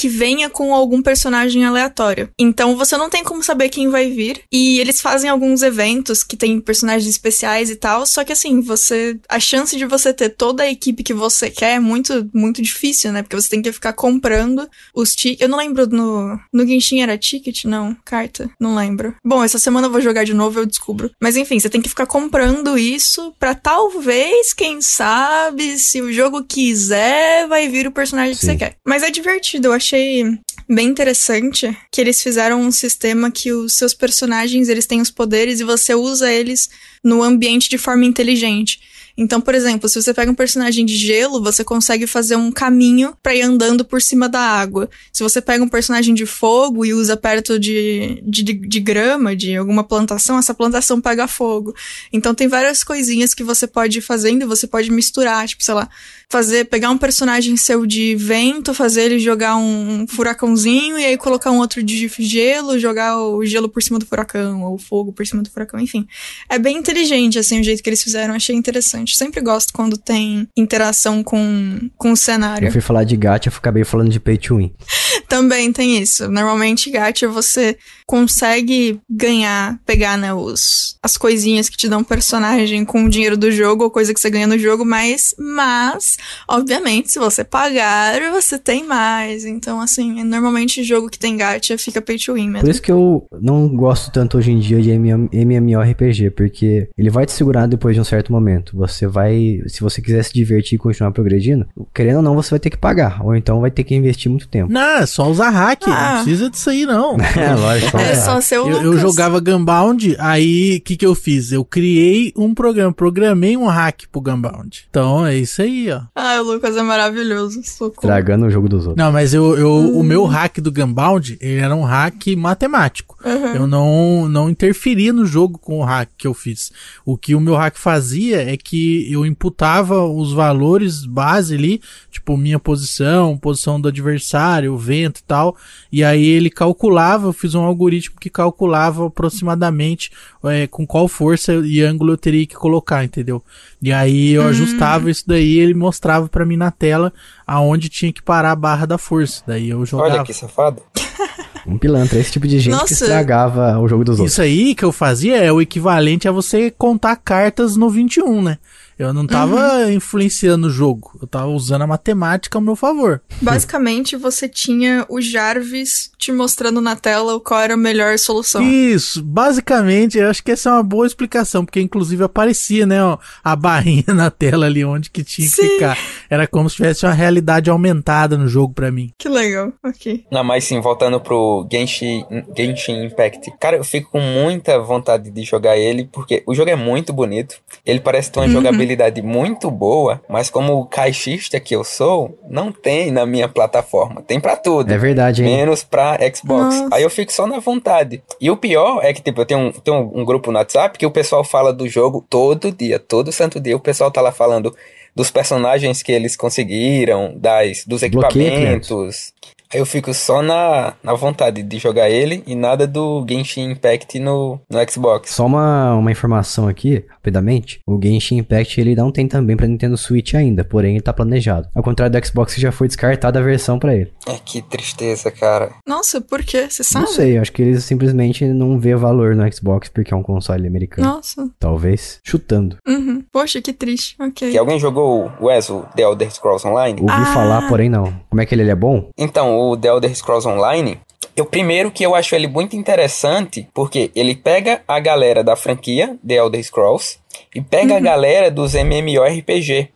que venha com algum personagem aleatório. Então você não tem como saber quem vai vir. E eles fazem alguns eventos que tem personagens especiais e tal. Só que assim, você. A chance de você ter toda a equipe que você quer é muito, muito difícil, né? Porque você tem que ficar comprando os tickets. Eu não lembro no. No Genshin era ticket? Não. Carta? Não lembro. Bom, essa semana eu vou jogar de novo, eu descubro. Mas enfim, você tem que ficar comprando isso para talvez, quem sabe, se o jogo quiser, vai vir o personagem Sim. que você quer. Mas é divertido, eu acho achei bem interessante que eles fizeram um sistema que os seus personagens, eles têm os poderes e você usa eles no ambiente de forma inteligente. Então, por exemplo, se você pega um personagem de gelo, você consegue fazer um caminho para ir andando por cima da água. Se você pega um personagem de fogo e usa perto de, de, de grama, de alguma plantação, essa plantação pega fogo. Então, tem várias coisinhas que você pode ir fazendo e você pode misturar, tipo, sei lá fazer, pegar um personagem seu de vento, fazer ele jogar um furacãozinho e aí colocar um outro de gelo, jogar o gelo por cima do furacão, ou o fogo por cima do furacão, enfim. É bem inteligente, assim, o jeito que eles fizeram, achei interessante. Sempre gosto quando tem interação com, com o cenário. Eu fui falar de gacha, eu acabei falando de pay to win. Também tem isso. Normalmente, gacha, você consegue ganhar, pegar, né, os, as coisinhas que te dão personagem com o dinheiro do jogo, ou coisa que você ganha no jogo, mas, mas, Obviamente, se você pagar, você tem mais. Então, assim, normalmente jogo que tem gacha fica pay to win mesmo. Por isso que eu não gosto tanto hoje em dia de MMORPG, porque ele vai te segurar depois de um certo momento. Você vai, se você quiser se divertir e continuar progredindo, querendo ou não, você vai ter que pagar. Ou então vai ter que investir muito tempo. Não, é só usar hack. Ah. Não precisa disso aí, não. é, lógico. É, só ser o eu, eu jogava Gunbound, aí o que, que eu fiz? Eu criei um programa, programei um hack pro Gunbound. Então é isso aí, ó. Ah, o Lucas é maravilhoso. Socorro. Tragando o jogo dos outros. Não, mas eu, eu uhum. o meu hack do Gunbound, ele era um hack matemático. Uhum. Eu não, não interferia no jogo com o hack que eu fiz. O que o meu hack fazia é que eu imputava os valores base ali, tipo minha posição, posição do adversário, o vento e tal. E aí ele calculava, eu fiz um algoritmo que calculava aproximadamente é, com qual força e ângulo eu teria que colocar, entendeu? E aí eu hum. ajustava isso daí, ele mostrava para mim na tela aonde tinha que parar a barra da força. Daí eu jogava. Olha que safado. Um pilantra, esse tipo de gente Nossa. que estragava o jogo dos outros. Isso aí que eu fazia é o equivalente a você contar cartas no 21, né? Eu não tava uhum. influenciando o jogo, eu tava usando a matemática ao meu favor. Basicamente, você tinha o Jarvis te mostrando na tela qual era a melhor solução. Isso, basicamente, eu acho que essa é uma boa explicação, porque inclusive aparecia, né, ó, a barrinha na tela ali onde que tinha que Sim. ficar. Era como se tivesse uma realidade aumentada no jogo para mim. Que legal, ok. Não, mas sim, voltando pro Genshin, Genshin Impact. Cara, eu fico com muita vontade de jogar ele, porque o jogo é muito bonito. Ele parece ter uma uhum. jogabilidade muito boa, mas como caixista que eu sou, não tem na minha plataforma. Tem para tudo. É verdade, hein? Menos pra Xbox. Nossa. Aí eu fico só na vontade. E o pior é que, tipo, eu tenho, um, tenho um grupo no WhatsApp que o pessoal fala do jogo todo dia, todo santo dia. O pessoal tá lá falando dos personagens que eles conseguiram, das, dos equipamentos. Aí eu fico só na, na vontade de jogar ele e nada do Genshin Impact no, no Xbox. Só uma, uma informação aqui, rapidamente. O Genshin Impact ele não tem também para Nintendo Switch ainda, porém ele tá planejado. Ao contrário do Xbox, já foi descartada a versão para ele. É que tristeza, cara. Nossa, por quê? Você sabe? Não sei, acho que eles simplesmente não vê valor no Xbox porque é um console americano. Nossa. Talvez. Chutando. Uhum. Poxa, que triste. Ok. Que alguém jogou o Weso The Elder Scrolls Online? Ouvi ah. falar, porém não. Como é que ele, ele é bom? Então, o The Elder Scrolls Online, eu primeiro que eu acho ele muito interessante, porque ele pega a galera da franquia The Elder Scrolls e pega uhum. a galera dos MMORPG.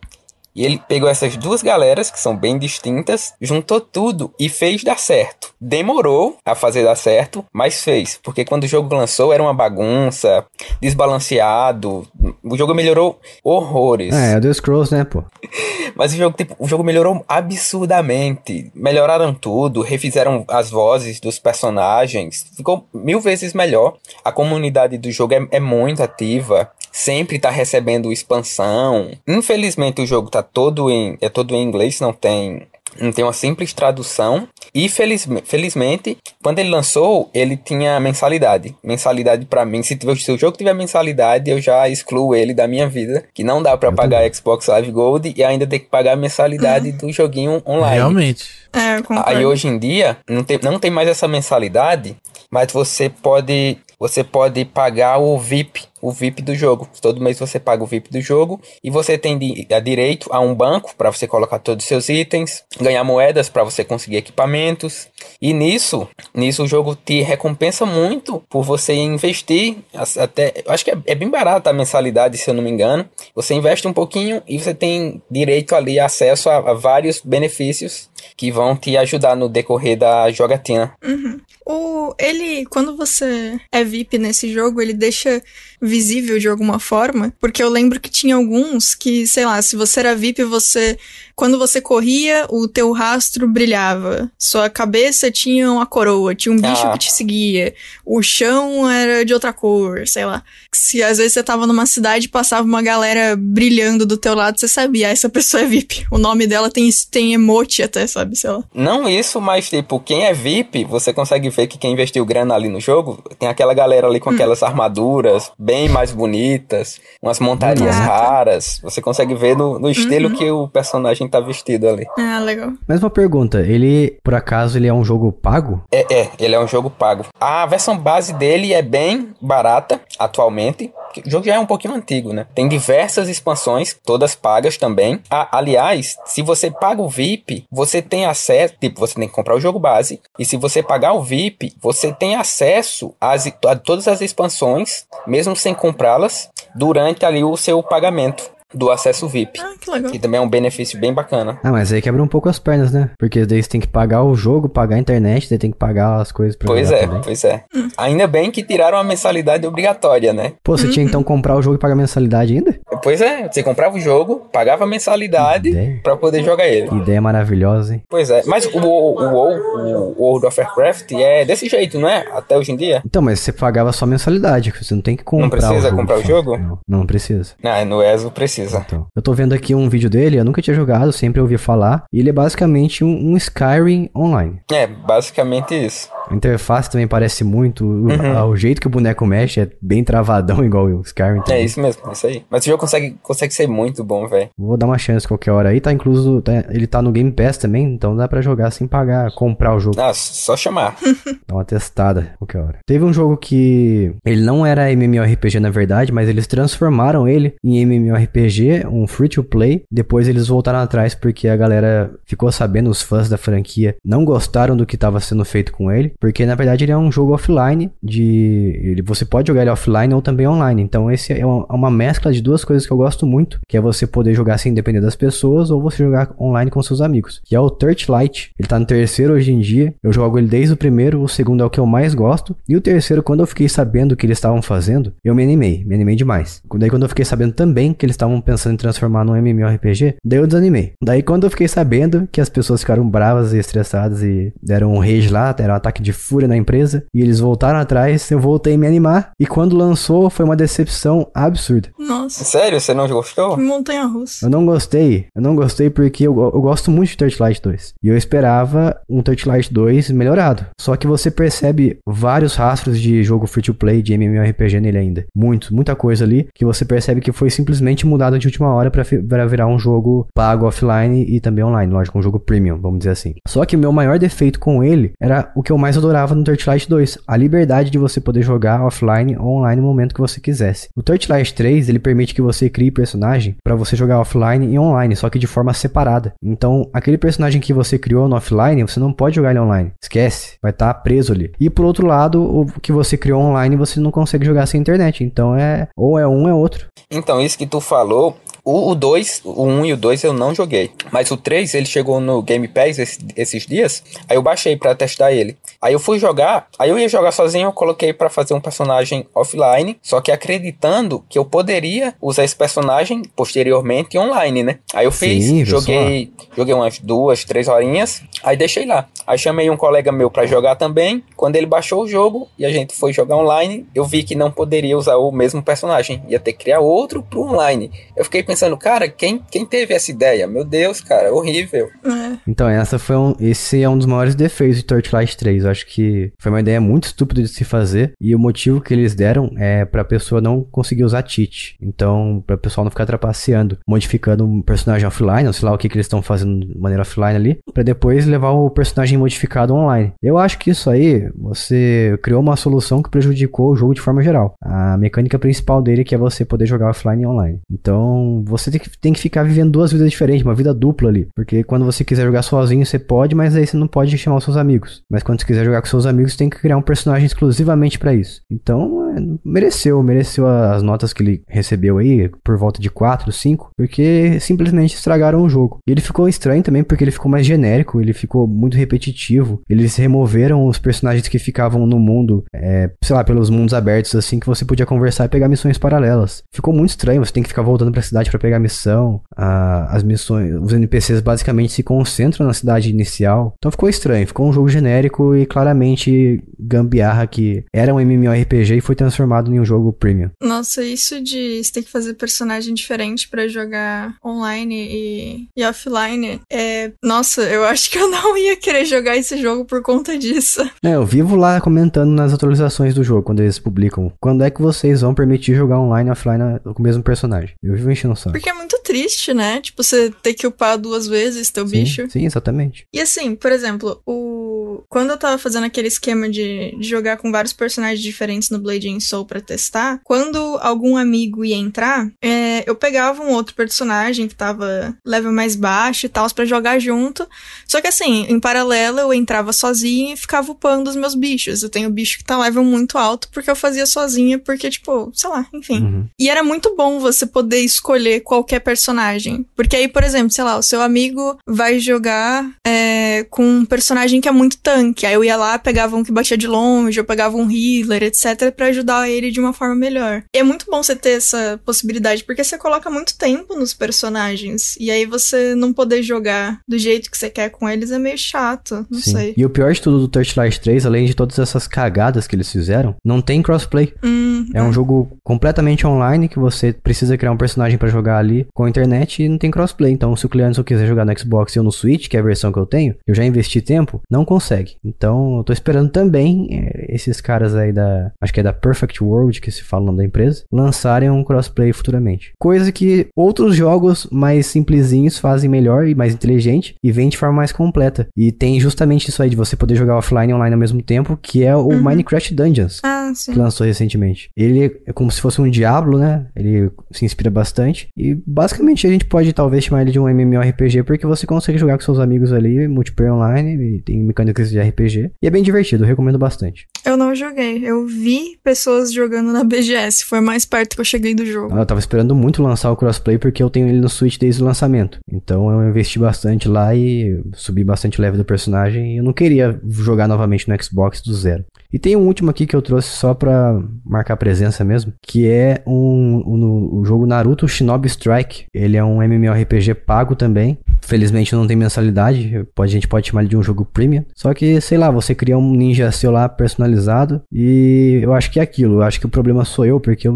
E ele pegou essas duas galeras, que são bem distintas, juntou tudo e fez dar certo. Demorou a fazer dar certo, mas fez. Porque quando o jogo lançou era uma bagunça, desbalanceado. O jogo melhorou horrores. É, é o Scrolls, né, pô? mas o jogo, tipo, o jogo melhorou absurdamente. Melhoraram tudo, refizeram as vozes dos personagens. Ficou mil vezes melhor. A comunidade do jogo é, é muito ativa sempre tá recebendo expansão. Infelizmente o jogo tá todo em é todo em inglês, não tem não tem uma simples tradução. E feliz, felizmente, quando ele lançou, ele tinha mensalidade. Mensalidade para mim, se, tiver, se o jogo tiver mensalidade, eu já excluo ele da minha vida. Que não dá para pagar Xbox Live Gold e ainda ter que pagar a mensalidade uhum. do joguinho online. Realmente. É, Aí hoje em dia, não tem, não tem mais essa mensalidade, mas você pode, você pode pagar o VIP o VIP do jogo. Todo mês você paga o VIP do jogo e você tem direito a um banco para você colocar todos os seus itens, ganhar moedas para você conseguir equipamentos. E nisso, nisso o jogo te recompensa muito por você investir até, acho que é, é bem barata a mensalidade, se eu não me engano. Você investe um pouquinho e você tem direito ali acesso a, a vários benefícios que vão te ajudar no decorrer da jogatina. Uhum. O, ele, quando você é VIP nesse jogo, ele deixa visível de alguma forma, porque eu lembro que tinha alguns que, sei lá, se você era VIP, você quando você corria, o teu rastro brilhava. Sua cabeça tinha uma coroa, tinha um bicho ah. que te seguia. O chão era de outra cor, sei lá. Se às vezes você tava numa cidade e passava uma galera brilhando do teu lado, você sabia, ah, essa pessoa é VIP. O nome dela tem, tem emote até, sabe, sei lá. Não isso, mas tipo, quem é VIP, você consegue ver que quem investiu grana ali no jogo, tem aquela galera ali com hum. aquelas armaduras bem mais bonitas, umas montarias raras. Você consegue ver no, no uhum. estilo uhum. que o personagem quem tá vestido ali. Ah, legal. Mais uma pergunta, ele, por acaso, ele é um jogo pago? É, é, ele é um jogo pago. A versão base dele é bem barata atualmente, o jogo já é um pouquinho antigo, né? Tem diversas expansões, todas pagas também. Ah, aliás, se você paga o VIP, você tem acesso. Tipo, você tem que comprar o jogo base. E se você pagar o VIP, você tem acesso às, a todas as expansões, mesmo sem comprá-las, durante ali o seu pagamento do acesso VIP. Ah, que legal. Que também é um benefício bem bacana. Ah, mas aí quebra um pouco as pernas, né? Porque daí você tem que pagar o jogo, pagar a internet, daí tem que pagar as coisas pra Pois é, também. pois é. Hum. Ainda bem que tiraram a mensalidade obrigatória, né? Pô, você hum. tinha então comprar o jogo e pagar a mensalidade ainda? Pois é, você comprava o jogo, pagava a mensalidade para poder jogar ele. Que ideia maravilhosa, hein? Pois é, mas o WoW, o, o World of Warcraft é desse jeito, não é? Até hoje em dia. Então, mas você pagava só a mensalidade, você não tem que comprar Não precisa o comprar o jogo? Não, não precisa. Não, no ESO precisa precisa. Então, eu tô vendo aqui um vídeo dele, eu nunca tinha jogado, sempre ouvi falar. E ele é basicamente um, um Skyrim online. É, basicamente isso. A interface também parece muito. Uhum. O, o, jeito que o boneco mexe é bem travadão, igual o Skyrim. É também. É isso mesmo, é isso aí. Mas o jogo consegue, consegue ser muito bom, velho. Vou dar uma chance qualquer hora aí. Tá incluso. Tá, ele tá no Game Pass também, então dá pra jogar sem pagar, comprar o jogo. Ah, só chamar. dá uma testada qualquer hora. Teve um jogo que. Ele não era MMORPG na verdade, mas eles transformaram ele em MMORPG, um free to play. Depois eles voltaram atrás porque a galera ficou sabendo, os fãs da franquia não gostaram do que estava sendo feito com ele porque na verdade ele é um jogo offline de ele, você pode jogar ele offline ou também online. Então esse é uma, é uma, mescla de duas coisas que eu gosto muito, que é você poder jogar sem depender das pessoas ou você jogar online com seus amigos. Que é o Touch Light, ele tá no terceiro hoje em dia. Eu jogo ele desde o primeiro, o segundo é o que eu mais gosto e o terceiro quando eu fiquei sabendo o que eles estavam fazendo, eu me animei, me animei demais. Daí quando eu fiquei sabendo também que eles estavam pensando em transformar num MMORPG, daí eu desanimei. Daí quando eu fiquei sabendo que as pessoas ficaram bravas e estressadas e deram um rage lá, deram um ataque de fúria na empresa e eles voltaram atrás, eu voltei a me animar e quando lançou foi uma decepção absurda. Nossa. Sério? Você não gostou? Montanha Russa. Eu não gostei. Eu não gostei porque eu, eu gosto muito de Touch Light 2. E eu esperava um Touch Light 2 melhorado. Só que você percebe vários rastros de jogo free to play, de MMORPG nele ainda. Muito, muita coisa ali que você percebe que foi simplesmente mudado de última hora para virar um jogo pago offline e também online. Lógico, um jogo premium, vamos dizer assim. Só que o meu maior defeito com ele era o que eu mais mais adorava no Torchlight 2, a liberdade de você poder jogar offline ou online no momento que você quisesse. O Torchlight 3, ele permite que você crie personagem para você jogar offline e online, só que de forma separada. Então, aquele personagem que você criou no offline, você não pode jogar ele online. Esquece, vai estar tá preso ali. E por outro lado, o que você criou online, você não consegue jogar sem internet. Então é ou é um é outro. Então, isso que tu falou o 2, o 1 um e o 2 eu não joguei. Mas o 3, ele chegou no Game Pass esse, esses dias. Aí eu baixei para testar ele. Aí eu fui jogar. Aí eu ia jogar sozinho. Eu coloquei para fazer um personagem offline. Só que acreditando que eu poderia usar esse personagem posteriormente online, né? Aí eu fiz. Sim, joguei, joguei umas duas, três horinhas. Aí deixei lá. Aí chamei um colega meu para jogar também. Quando ele baixou o jogo e a gente foi jogar online, eu vi que não poderia usar o mesmo personagem. Ia ter que criar outro pro online. Eu fiquei pensando pensando, cara, quem, quem teve essa ideia? Meu Deus, cara, horrível. É. Então, essa foi um, esse é um dos maiores defeitos de Torchlight 3. Eu acho que foi uma ideia muito estúpida de se fazer e o motivo que eles deram é pra pessoa não conseguir usar cheat. Então, pra pessoal não ficar trapaceando, modificando um personagem offline, ou sei lá o que, que eles estão fazendo de maneira offline ali, para depois levar o personagem modificado online. Eu acho que isso aí, você criou uma solução que prejudicou o jogo de forma geral. A mecânica principal dele que é você poder jogar offline e online. Então, você tem que, tem que ficar vivendo duas vidas diferentes, uma vida dupla ali. Porque quando você quiser jogar sozinho, você pode, mas aí você não pode chamar os seus amigos. Mas quando você quiser jogar com seus amigos, você tem que criar um personagem exclusivamente para isso. Então, é, mereceu, mereceu as notas que ele recebeu aí, por volta de 4, 5, porque simplesmente estragaram o jogo. E ele ficou estranho também, porque ele ficou mais genérico, ele ficou muito repetitivo. Eles removeram os personagens que ficavam no mundo, é, sei lá, pelos mundos abertos, assim, que você podia conversar e pegar missões paralelas. Ficou muito estranho, você tem que ficar voltando pra cidade para pegar missão. A, as missões, os NPCs basicamente se concentram na cidade inicial. Então ficou estranho, ficou um jogo genérico e claramente gambiarra que era um MMORPG e foi transformado em um jogo premium. Nossa, isso de você ter que fazer personagem diferente para jogar online e, e offline, é, nossa, eu acho que eu não ia querer jogar esse jogo por conta disso. É, eu vivo lá comentando nas atualizações do jogo quando eles publicam. Quando é que vocês vão permitir jogar online e offline com o mesmo personagem? Eu vivo enchendo o porque é muito triste, né? Tipo, você ter que upar duas vezes teu sim, bicho. Sim, exatamente. E assim, por exemplo, o. Quando eu tava fazendo aquele esquema de, de jogar com vários personagens diferentes no Blade and Soul pra testar, quando algum amigo ia entrar, é, eu pegava um outro personagem que tava level mais baixo e tal, pra jogar junto. Só que assim, em paralelo, eu entrava sozinha e ficava upando os meus bichos. Eu tenho bicho que tá level muito alto porque eu fazia sozinha, porque, tipo, sei lá, enfim. Uhum. E era muito bom você poder escolher qualquer personagem. Porque aí, por exemplo, sei lá, o seu amigo vai jogar é, com um personagem que é muito tanque. Aí eu ia lá, pegava um que batia de longe, eu pegava um healer, etc., para ajudar ele de uma forma melhor. E é muito bom você ter essa possibilidade, porque você coloca muito tempo nos personagens. E aí você não poder jogar do jeito que você quer com eles é meio chato. Não Sim. sei. E o pior de tudo do Torchlight 3, além de todas essas cagadas que eles fizeram, não tem crossplay. Hum, é, é um jogo completamente online que você precisa criar um personagem para jogar jogar ali com a internet e não tem crossplay. Então, se o cliente não quiser jogar no Xbox ou no Switch, que é a versão que eu tenho, eu já investi tempo, não consegue. Então, eu tô esperando também é, esses caras aí da, acho que é da Perfect World, que se fala o nome da empresa, lançarem um crossplay futuramente. Coisa que outros jogos mais simplesinhos fazem melhor e mais inteligente e vem de forma mais completa. E tem justamente isso aí de você poder jogar offline e online ao mesmo tempo, que é o uhum. Minecraft Dungeons, ah, que lançou recentemente. Ele é como se fosse um Diablo, né? Ele se inspira bastante e basicamente a gente pode talvez chamar ele de um MMORPG, porque você consegue jogar com seus amigos ali, multiplayer online, tem mecânicas de RPG. E é bem divertido, recomendo bastante. Eu não joguei, eu vi pessoas jogando na BGS, foi mais perto que eu cheguei do jogo. Ah, eu tava esperando muito lançar o crossplay, porque eu tenho ele no Switch desde o lançamento. Então eu investi bastante lá e subi bastante leve do personagem. E eu não queria jogar novamente no Xbox do zero. E tem um último aqui que eu trouxe só pra marcar presença mesmo, que é um, um, um jogo Naruto Shinobi Strike. Ele é um MMORPG pago também. Felizmente não tem mensalidade, pode, a gente pode chamar ele de um jogo premium. Só que, sei lá, você cria um ninja seu lá personalizado e eu acho que é aquilo. Eu acho que o problema sou eu, porque eu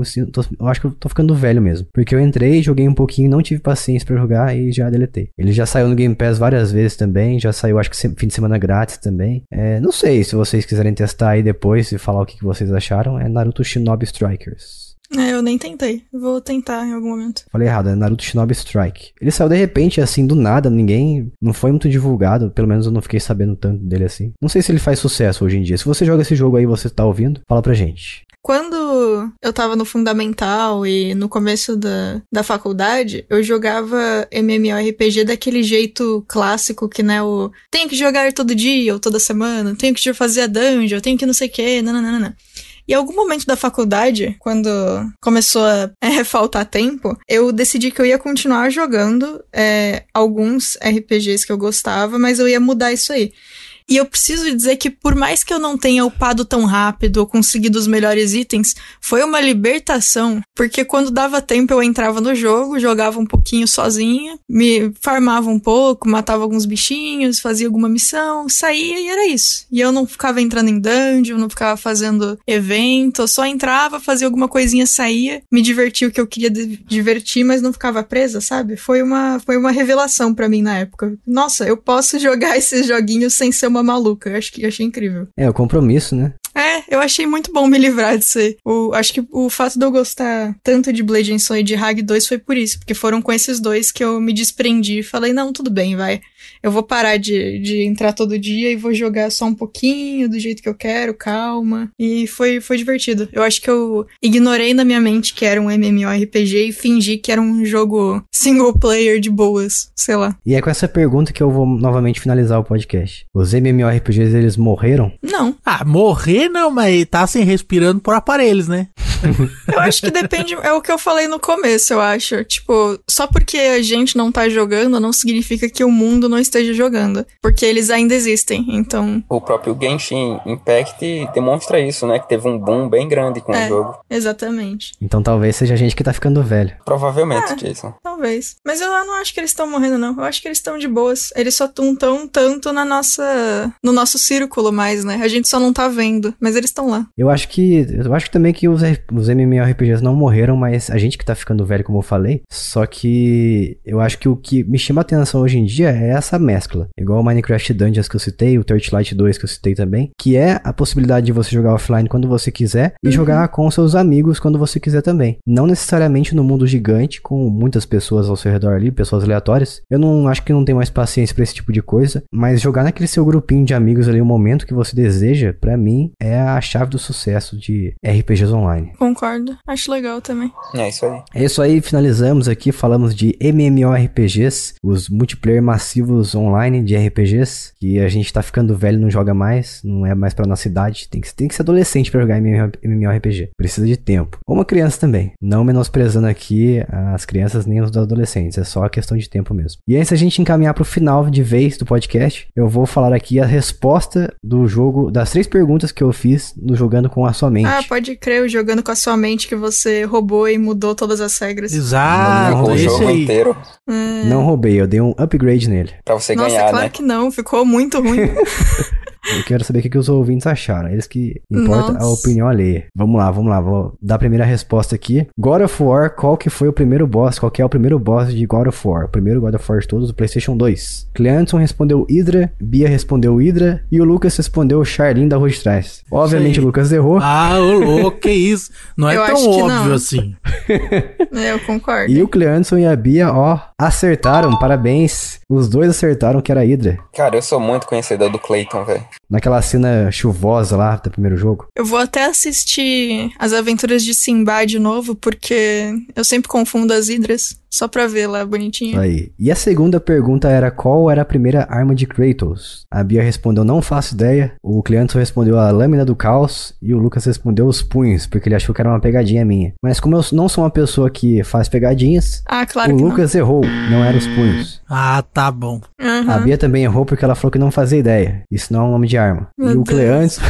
eu acho que eu tô ficando velho mesmo. Porque eu entrei, joguei um pouquinho, não tive paciência para jogar e já deletei. Ele já saiu no Game Pass várias vezes também, já saiu acho que fim de semana grátis também. É, não sei se vocês quiserem testar aí depois e falar o que vocês acharam, é Naruto Shinobi Strikers. É, eu nem tentei. Vou tentar em algum momento. Falei errado, é Naruto Shinobi Strike. Ele saiu de repente, assim, do nada, ninguém. Não foi muito divulgado, pelo menos eu não fiquei sabendo tanto dele assim. Não sei se ele faz sucesso hoje em dia. Se você joga esse jogo aí você tá ouvindo, fala pra gente. Quando eu tava no fundamental e no começo da, da faculdade, eu jogava MMORPG daquele jeito clássico que, né, o tem que jogar todo dia ou toda semana, tenho que fazer a dungeon, tenho que não sei o quê, nananana. E algum momento da faculdade, quando começou a é, faltar tempo, eu decidi que eu ia continuar jogando é, alguns RPGs que eu gostava, mas eu ia mudar isso aí. E eu preciso dizer que, por mais que eu não tenha upado tão rápido ou conseguido os melhores itens, foi uma libertação, porque quando dava tempo eu entrava no jogo, jogava um pouquinho sozinha, me farmava um pouco, matava alguns bichinhos, fazia alguma missão, saía e era isso. E eu não ficava entrando em dungeon, não ficava fazendo evento, eu só entrava, fazia alguma coisinha, saía, me divertia o que eu queria divertir, mas não ficava presa, sabe? Foi uma, foi uma revelação para mim na época. Nossa, eu posso jogar esses joguinhos sem ser uma uma maluca. Eu acho que achei incrível. É, o compromisso, né? É, eu achei muito bom me livrar disso aí. O, acho que o fato de eu gostar tanto de Blade and Soul e de Rag 2 foi por isso, porque foram com esses dois que eu me desprendi e falei, não, tudo bem, vai eu vou parar de, de entrar todo dia e vou jogar só um pouquinho do jeito que eu quero, calma. E foi, foi divertido. Eu acho que eu ignorei na minha mente que era um MMORPG e fingi que era um jogo single player de boas, sei lá. E é com essa pergunta que eu vou novamente finalizar o podcast. Os MMORPGs, eles morreram? Não. Ah, morrer não, mas tá sem assim, respirando por aparelhos, né? eu acho que depende, é o que eu falei no começo, eu acho. Tipo, só porque a gente não tá jogando não significa que o mundo não esteja jogando, porque eles ainda existem, então... O próprio Genshin Impact demonstra isso, né? Que teve um boom bem grande com é, o jogo. exatamente. Então talvez seja a gente que tá ficando velho. Provavelmente, é, Jason. Talvez. Mas eu não acho que eles estão morrendo, não. Eu acho que eles estão de boas. Eles só tão tão tanto na nossa... no nosso círculo mais, né? A gente só não tá vendo, mas eles estão lá. Eu acho que... Eu acho também que os, os MMORPGs não morreram, mas a gente que tá ficando velho, como eu falei, só que eu acho que o que me chama atenção hoje em dia é essa mescla, igual o Minecraft Dungeons que eu citei, o Torchlight Light 2 que eu citei também, que é a possibilidade de você jogar offline quando você quiser e uhum. jogar com seus amigos quando você quiser também. Não necessariamente no mundo gigante, com muitas pessoas ao seu redor ali, pessoas aleatórias. Eu não acho que não tenho mais paciência para esse tipo de coisa, mas jogar naquele seu grupinho de amigos ali o momento que você deseja, para mim, é a chave do sucesso de RPGs online. Concordo, acho legal também. É isso aí. É isso aí, finalizamos aqui, falamos de MMORPGs, os multiplayer massivos jogos online de RPGs, que a gente tá ficando velho não joga mais, não é mais pra nossa idade. Tem que, tem que ser adolescente para jogar MMORPG. Precisa de tempo. Ou uma criança também. Não menosprezando aqui as crianças nem os adolescentes. É só questão de tempo mesmo. E antes a gente encaminhar pro final de vez do podcast, eu vou falar aqui a resposta do jogo, das três perguntas que eu fiz no Jogando com a Sua Mente. Ah, pode crer, o Jogando com a Sua Mente que você roubou e mudou todas as regras. Exato, não, não, o jogo aí. inteiro. Hum. Não roubei, eu dei um upgrade nele. Pra você Nossa, ganhar, claro né? que não, ficou muito ruim. Eu quero saber o que, os ouvintes acharam. Eles que importa Nossa. a opinião alheia. Vamos lá, vamos lá. Vou dar a primeira resposta aqui. God of War, qual que foi o primeiro boss? Qual que é o primeiro boss de God of War? O primeiro God of War de todos, o PlayStation 2. Cleanson respondeu Hydra, Bia respondeu Hydra e o Lucas respondeu Charlin da Rua de Trás. Obviamente Sei. o Lucas errou. Ah, ô louco, que isso. Não é Eu tão óbvio assim. Eu concordo. E o Cleanson e a Bia, ó, Acertaram, parabéns. Os dois acertaram que era Hydra. Cara, eu sou muito conhecedor do Clayton, velho naquela cena chuvosa lá do primeiro jogo. Eu vou até assistir As Aventuras de Simba de novo, porque eu sempre confundo as hidras, só pra ver lá bonitinho. Aí. E a segunda pergunta era qual era a primeira arma de Kratos? A Bia respondeu não faço ideia, o Cleanto respondeu a lâmina do caos e o Lucas respondeu os punhos, porque ele achou que era uma pegadinha minha. Mas como eu não sou uma pessoa que faz pegadinhas, ah, claro o Lucas não. errou, não eram os punhos. Ah, tá bom. Uhum. A Bia também errou porque ela falou que não fazia ideia. Isso não é um nome de arma. Meu e o Cleanson.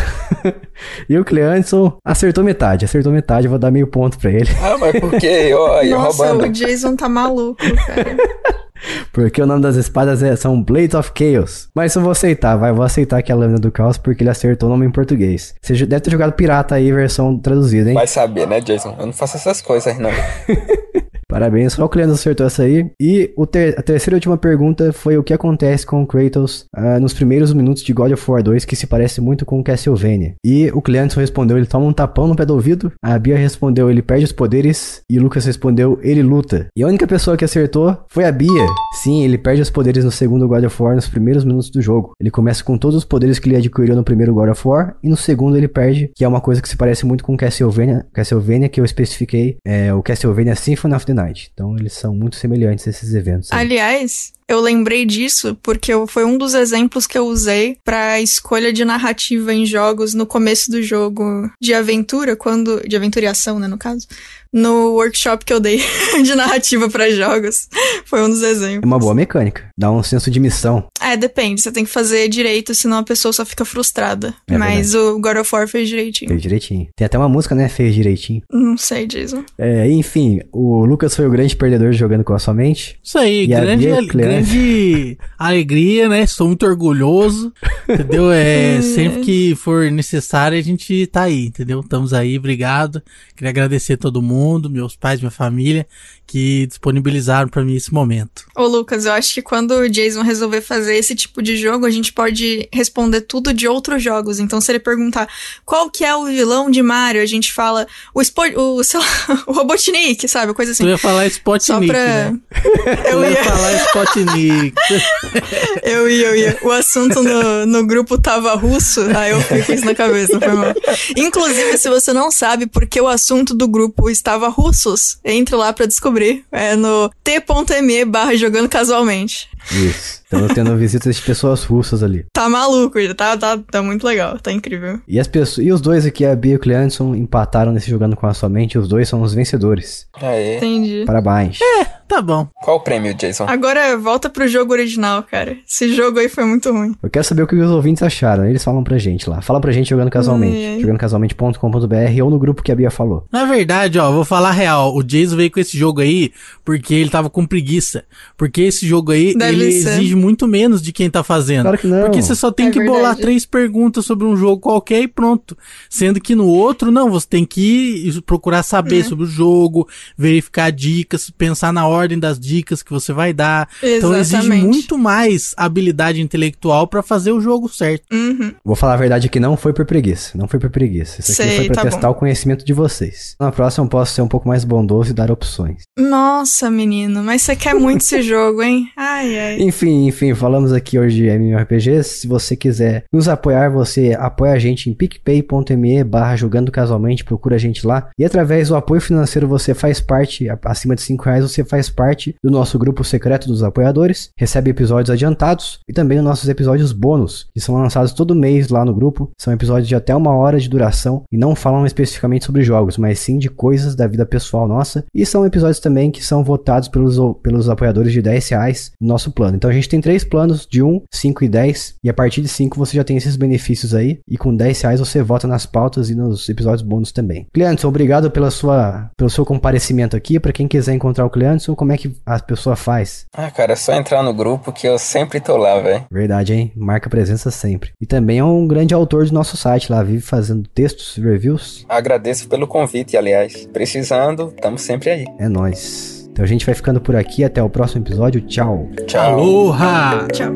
e o Cleanson acertou metade, acertou metade, eu vou dar meio ponto pra ele. Ah, mas por quê? Olha, Nossa, roubando. o Jason tá maluco, cara. Porque o nome das espadas é, são Blades of Chaos. Mas eu vou aceitar, vai. Vou aceitar que é a lâmina do caos porque ele acertou o nome em português. Você deve ter jogado pirata aí, versão traduzida, hein? Vai saber, né, Jason? Eu não faço essas coisas, não. Parabéns, só o Cleandro acertou essa aí. E ter a terceira e última pergunta foi o que acontece com Kratos uh, nos primeiros minutos de God of War 2, que se parece muito com Castlevania. E o Cleandro respondeu, ele toma um tapão no pé do ouvido. A Bia respondeu, ele perde os poderes. E o Lucas respondeu, ele luta. E a única pessoa que acertou foi a Bia. Sim, ele perde os poderes no segundo God of War, nos primeiros minutos do jogo. Ele começa com todos os poderes que ele adquiriu no primeiro God of War, e no segundo ele perde, que é uma coisa que se parece muito com Castlevania, Castlevania que eu especifiquei, é o Castlevania Symphony of the então eles são muito semelhantes a esses eventos. Aí. Aliás, eu lembrei disso porque foi um dos exemplos que eu usei para escolha de narrativa em jogos no começo do jogo de aventura, quando de aventura e ação, né, no caso, no workshop que eu dei de narrativa para jogos. Foi um dos exemplos. É uma boa mecânica, dá um senso de missão. É, depende, você tem que fazer direito, senão a pessoa só fica frustrada. É Mas verdade. o God of War fez direitinho. Fez direitinho. Tem até uma música, né, fez direitinho. Não sei, Jason. É, enfim, o Lucas foi o grande perdedor jogando com a sua mente. Isso aí, e grande, a grande grande alegria, né? Sou muito orgulhoso, entendeu? É, sempre que for necessário, a gente tá aí, entendeu? Estamos aí, obrigado. Queria agradecer todo mundo, meus pais, minha família, que disponibilizaram para mim esse momento. Ô, Lucas, eu acho que quando o Jason resolver fazer esse tipo de jogo, a gente pode responder tudo de outros jogos. Então, se ele perguntar qual que é o vilão de Mario, a gente fala o, Spo o, sei lá, o Robotnik, sabe? Coisa assim. Tu ia falar Spotnik, pra... né? Eu ia... eu ia falar Spotnik. Eu ia, eu ia. O assunto no, no grupo tava russo, aí eu fiquei com isso na cabeça, não foi mal. Inclusive, se você não sabe porque o assunto do grupo estava russos, entre lá para descobrir. É no t.me barra jogando casualmente. Isso. Estamos tendo visitas de pessoas russas ali. Tá maluco, tá, tá, tá muito legal, tá incrível. E as pessoas, e os dois aqui, a Bia e o Cleanson, empataram nesse jogando com a sua mente, os dois são os vencedores. Aê. Entendi. Parabéns. É, tá bom. Qual o prêmio, Jason? Agora volta pro jogo original, cara. Esse jogo aí foi muito ruim. Eu quero saber o que os ouvintes acharam, eles falam pra gente lá. Fala pra gente jogando casualmente, jogandocasualmente.com.br ou no grupo que a Bia falou. Na verdade, ó, vou falar real, o Jason veio com esse jogo aí porque ele tava com preguiça. Porque esse jogo aí, ele exige muito menos de quem tá fazendo. Claro que não. Porque você só tem é que verdade. bolar três perguntas sobre um jogo qualquer e pronto. Sendo que no outro, não, você tem que procurar saber é. sobre o jogo, verificar dicas, pensar na ordem das dicas que você vai dar. Exatamente. Então exige muito mais habilidade intelectual para fazer o jogo certo. Uhum. Vou falar a verdade aqui, não foi por preguiça. Não foi por preguiça. Isso aqui Sei, foi pra tá testar bom. o conhecimento de vocês. Na próxima eu posso ser um pouco mais bondoso e dar opções. Nossa, menino, mas você quer muito esse jogo, hein? Ai, enfim, enfim, falamos aqui hoje de MMORPG. Se você quiser nos apoiar, você apoia a gente em picpay.me barra jogando casualmente, procura a gente lá. E através do apoio financeiro você faz parte, acima de 5 reais você faz parte do nosso grupo secreto dos apoiadores, recebe episódios adiantados e também os nossos episódios bônus, que são lançados todo mês lá no grupo. São episódios de até uma hora de duração e não falam especificamente sobre jogos, mas sim de coisas da vida pessoal nossa. E são episódios também que são votados pelos, pelos apoiadores de 10 reais no nosso nosso plano. Então a gente tem três planos, de 1, 5 e 10. E a partir de 5 você já tem esses benefícios aí. E com 10 reais você vota nas pautas e nos episódios bônus também. Cleanson, obrigado pela sua, pelo seu comparecimento aqui. Para quem quiser encontrar o Cleanson, como é que a pessoa faz? Ah, cara, é só entrar no grupo que eu sempre tô lá, velho. Verdade, hein? Marca presença sempre. E também é um grande autor do nosso site lá, vive fazendo textos, reviews. Agradeço pelo convite, aliás. Precisando, estamos sempre aí. É nós. Então a gente vai ficando por aqui. Até o próximo episódio. Tchau. Tchau. Aloha. Tchau.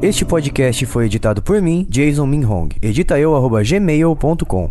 Este podcast foi editado por mim, Jason Minhong. Edita eu, arroba gmail.com.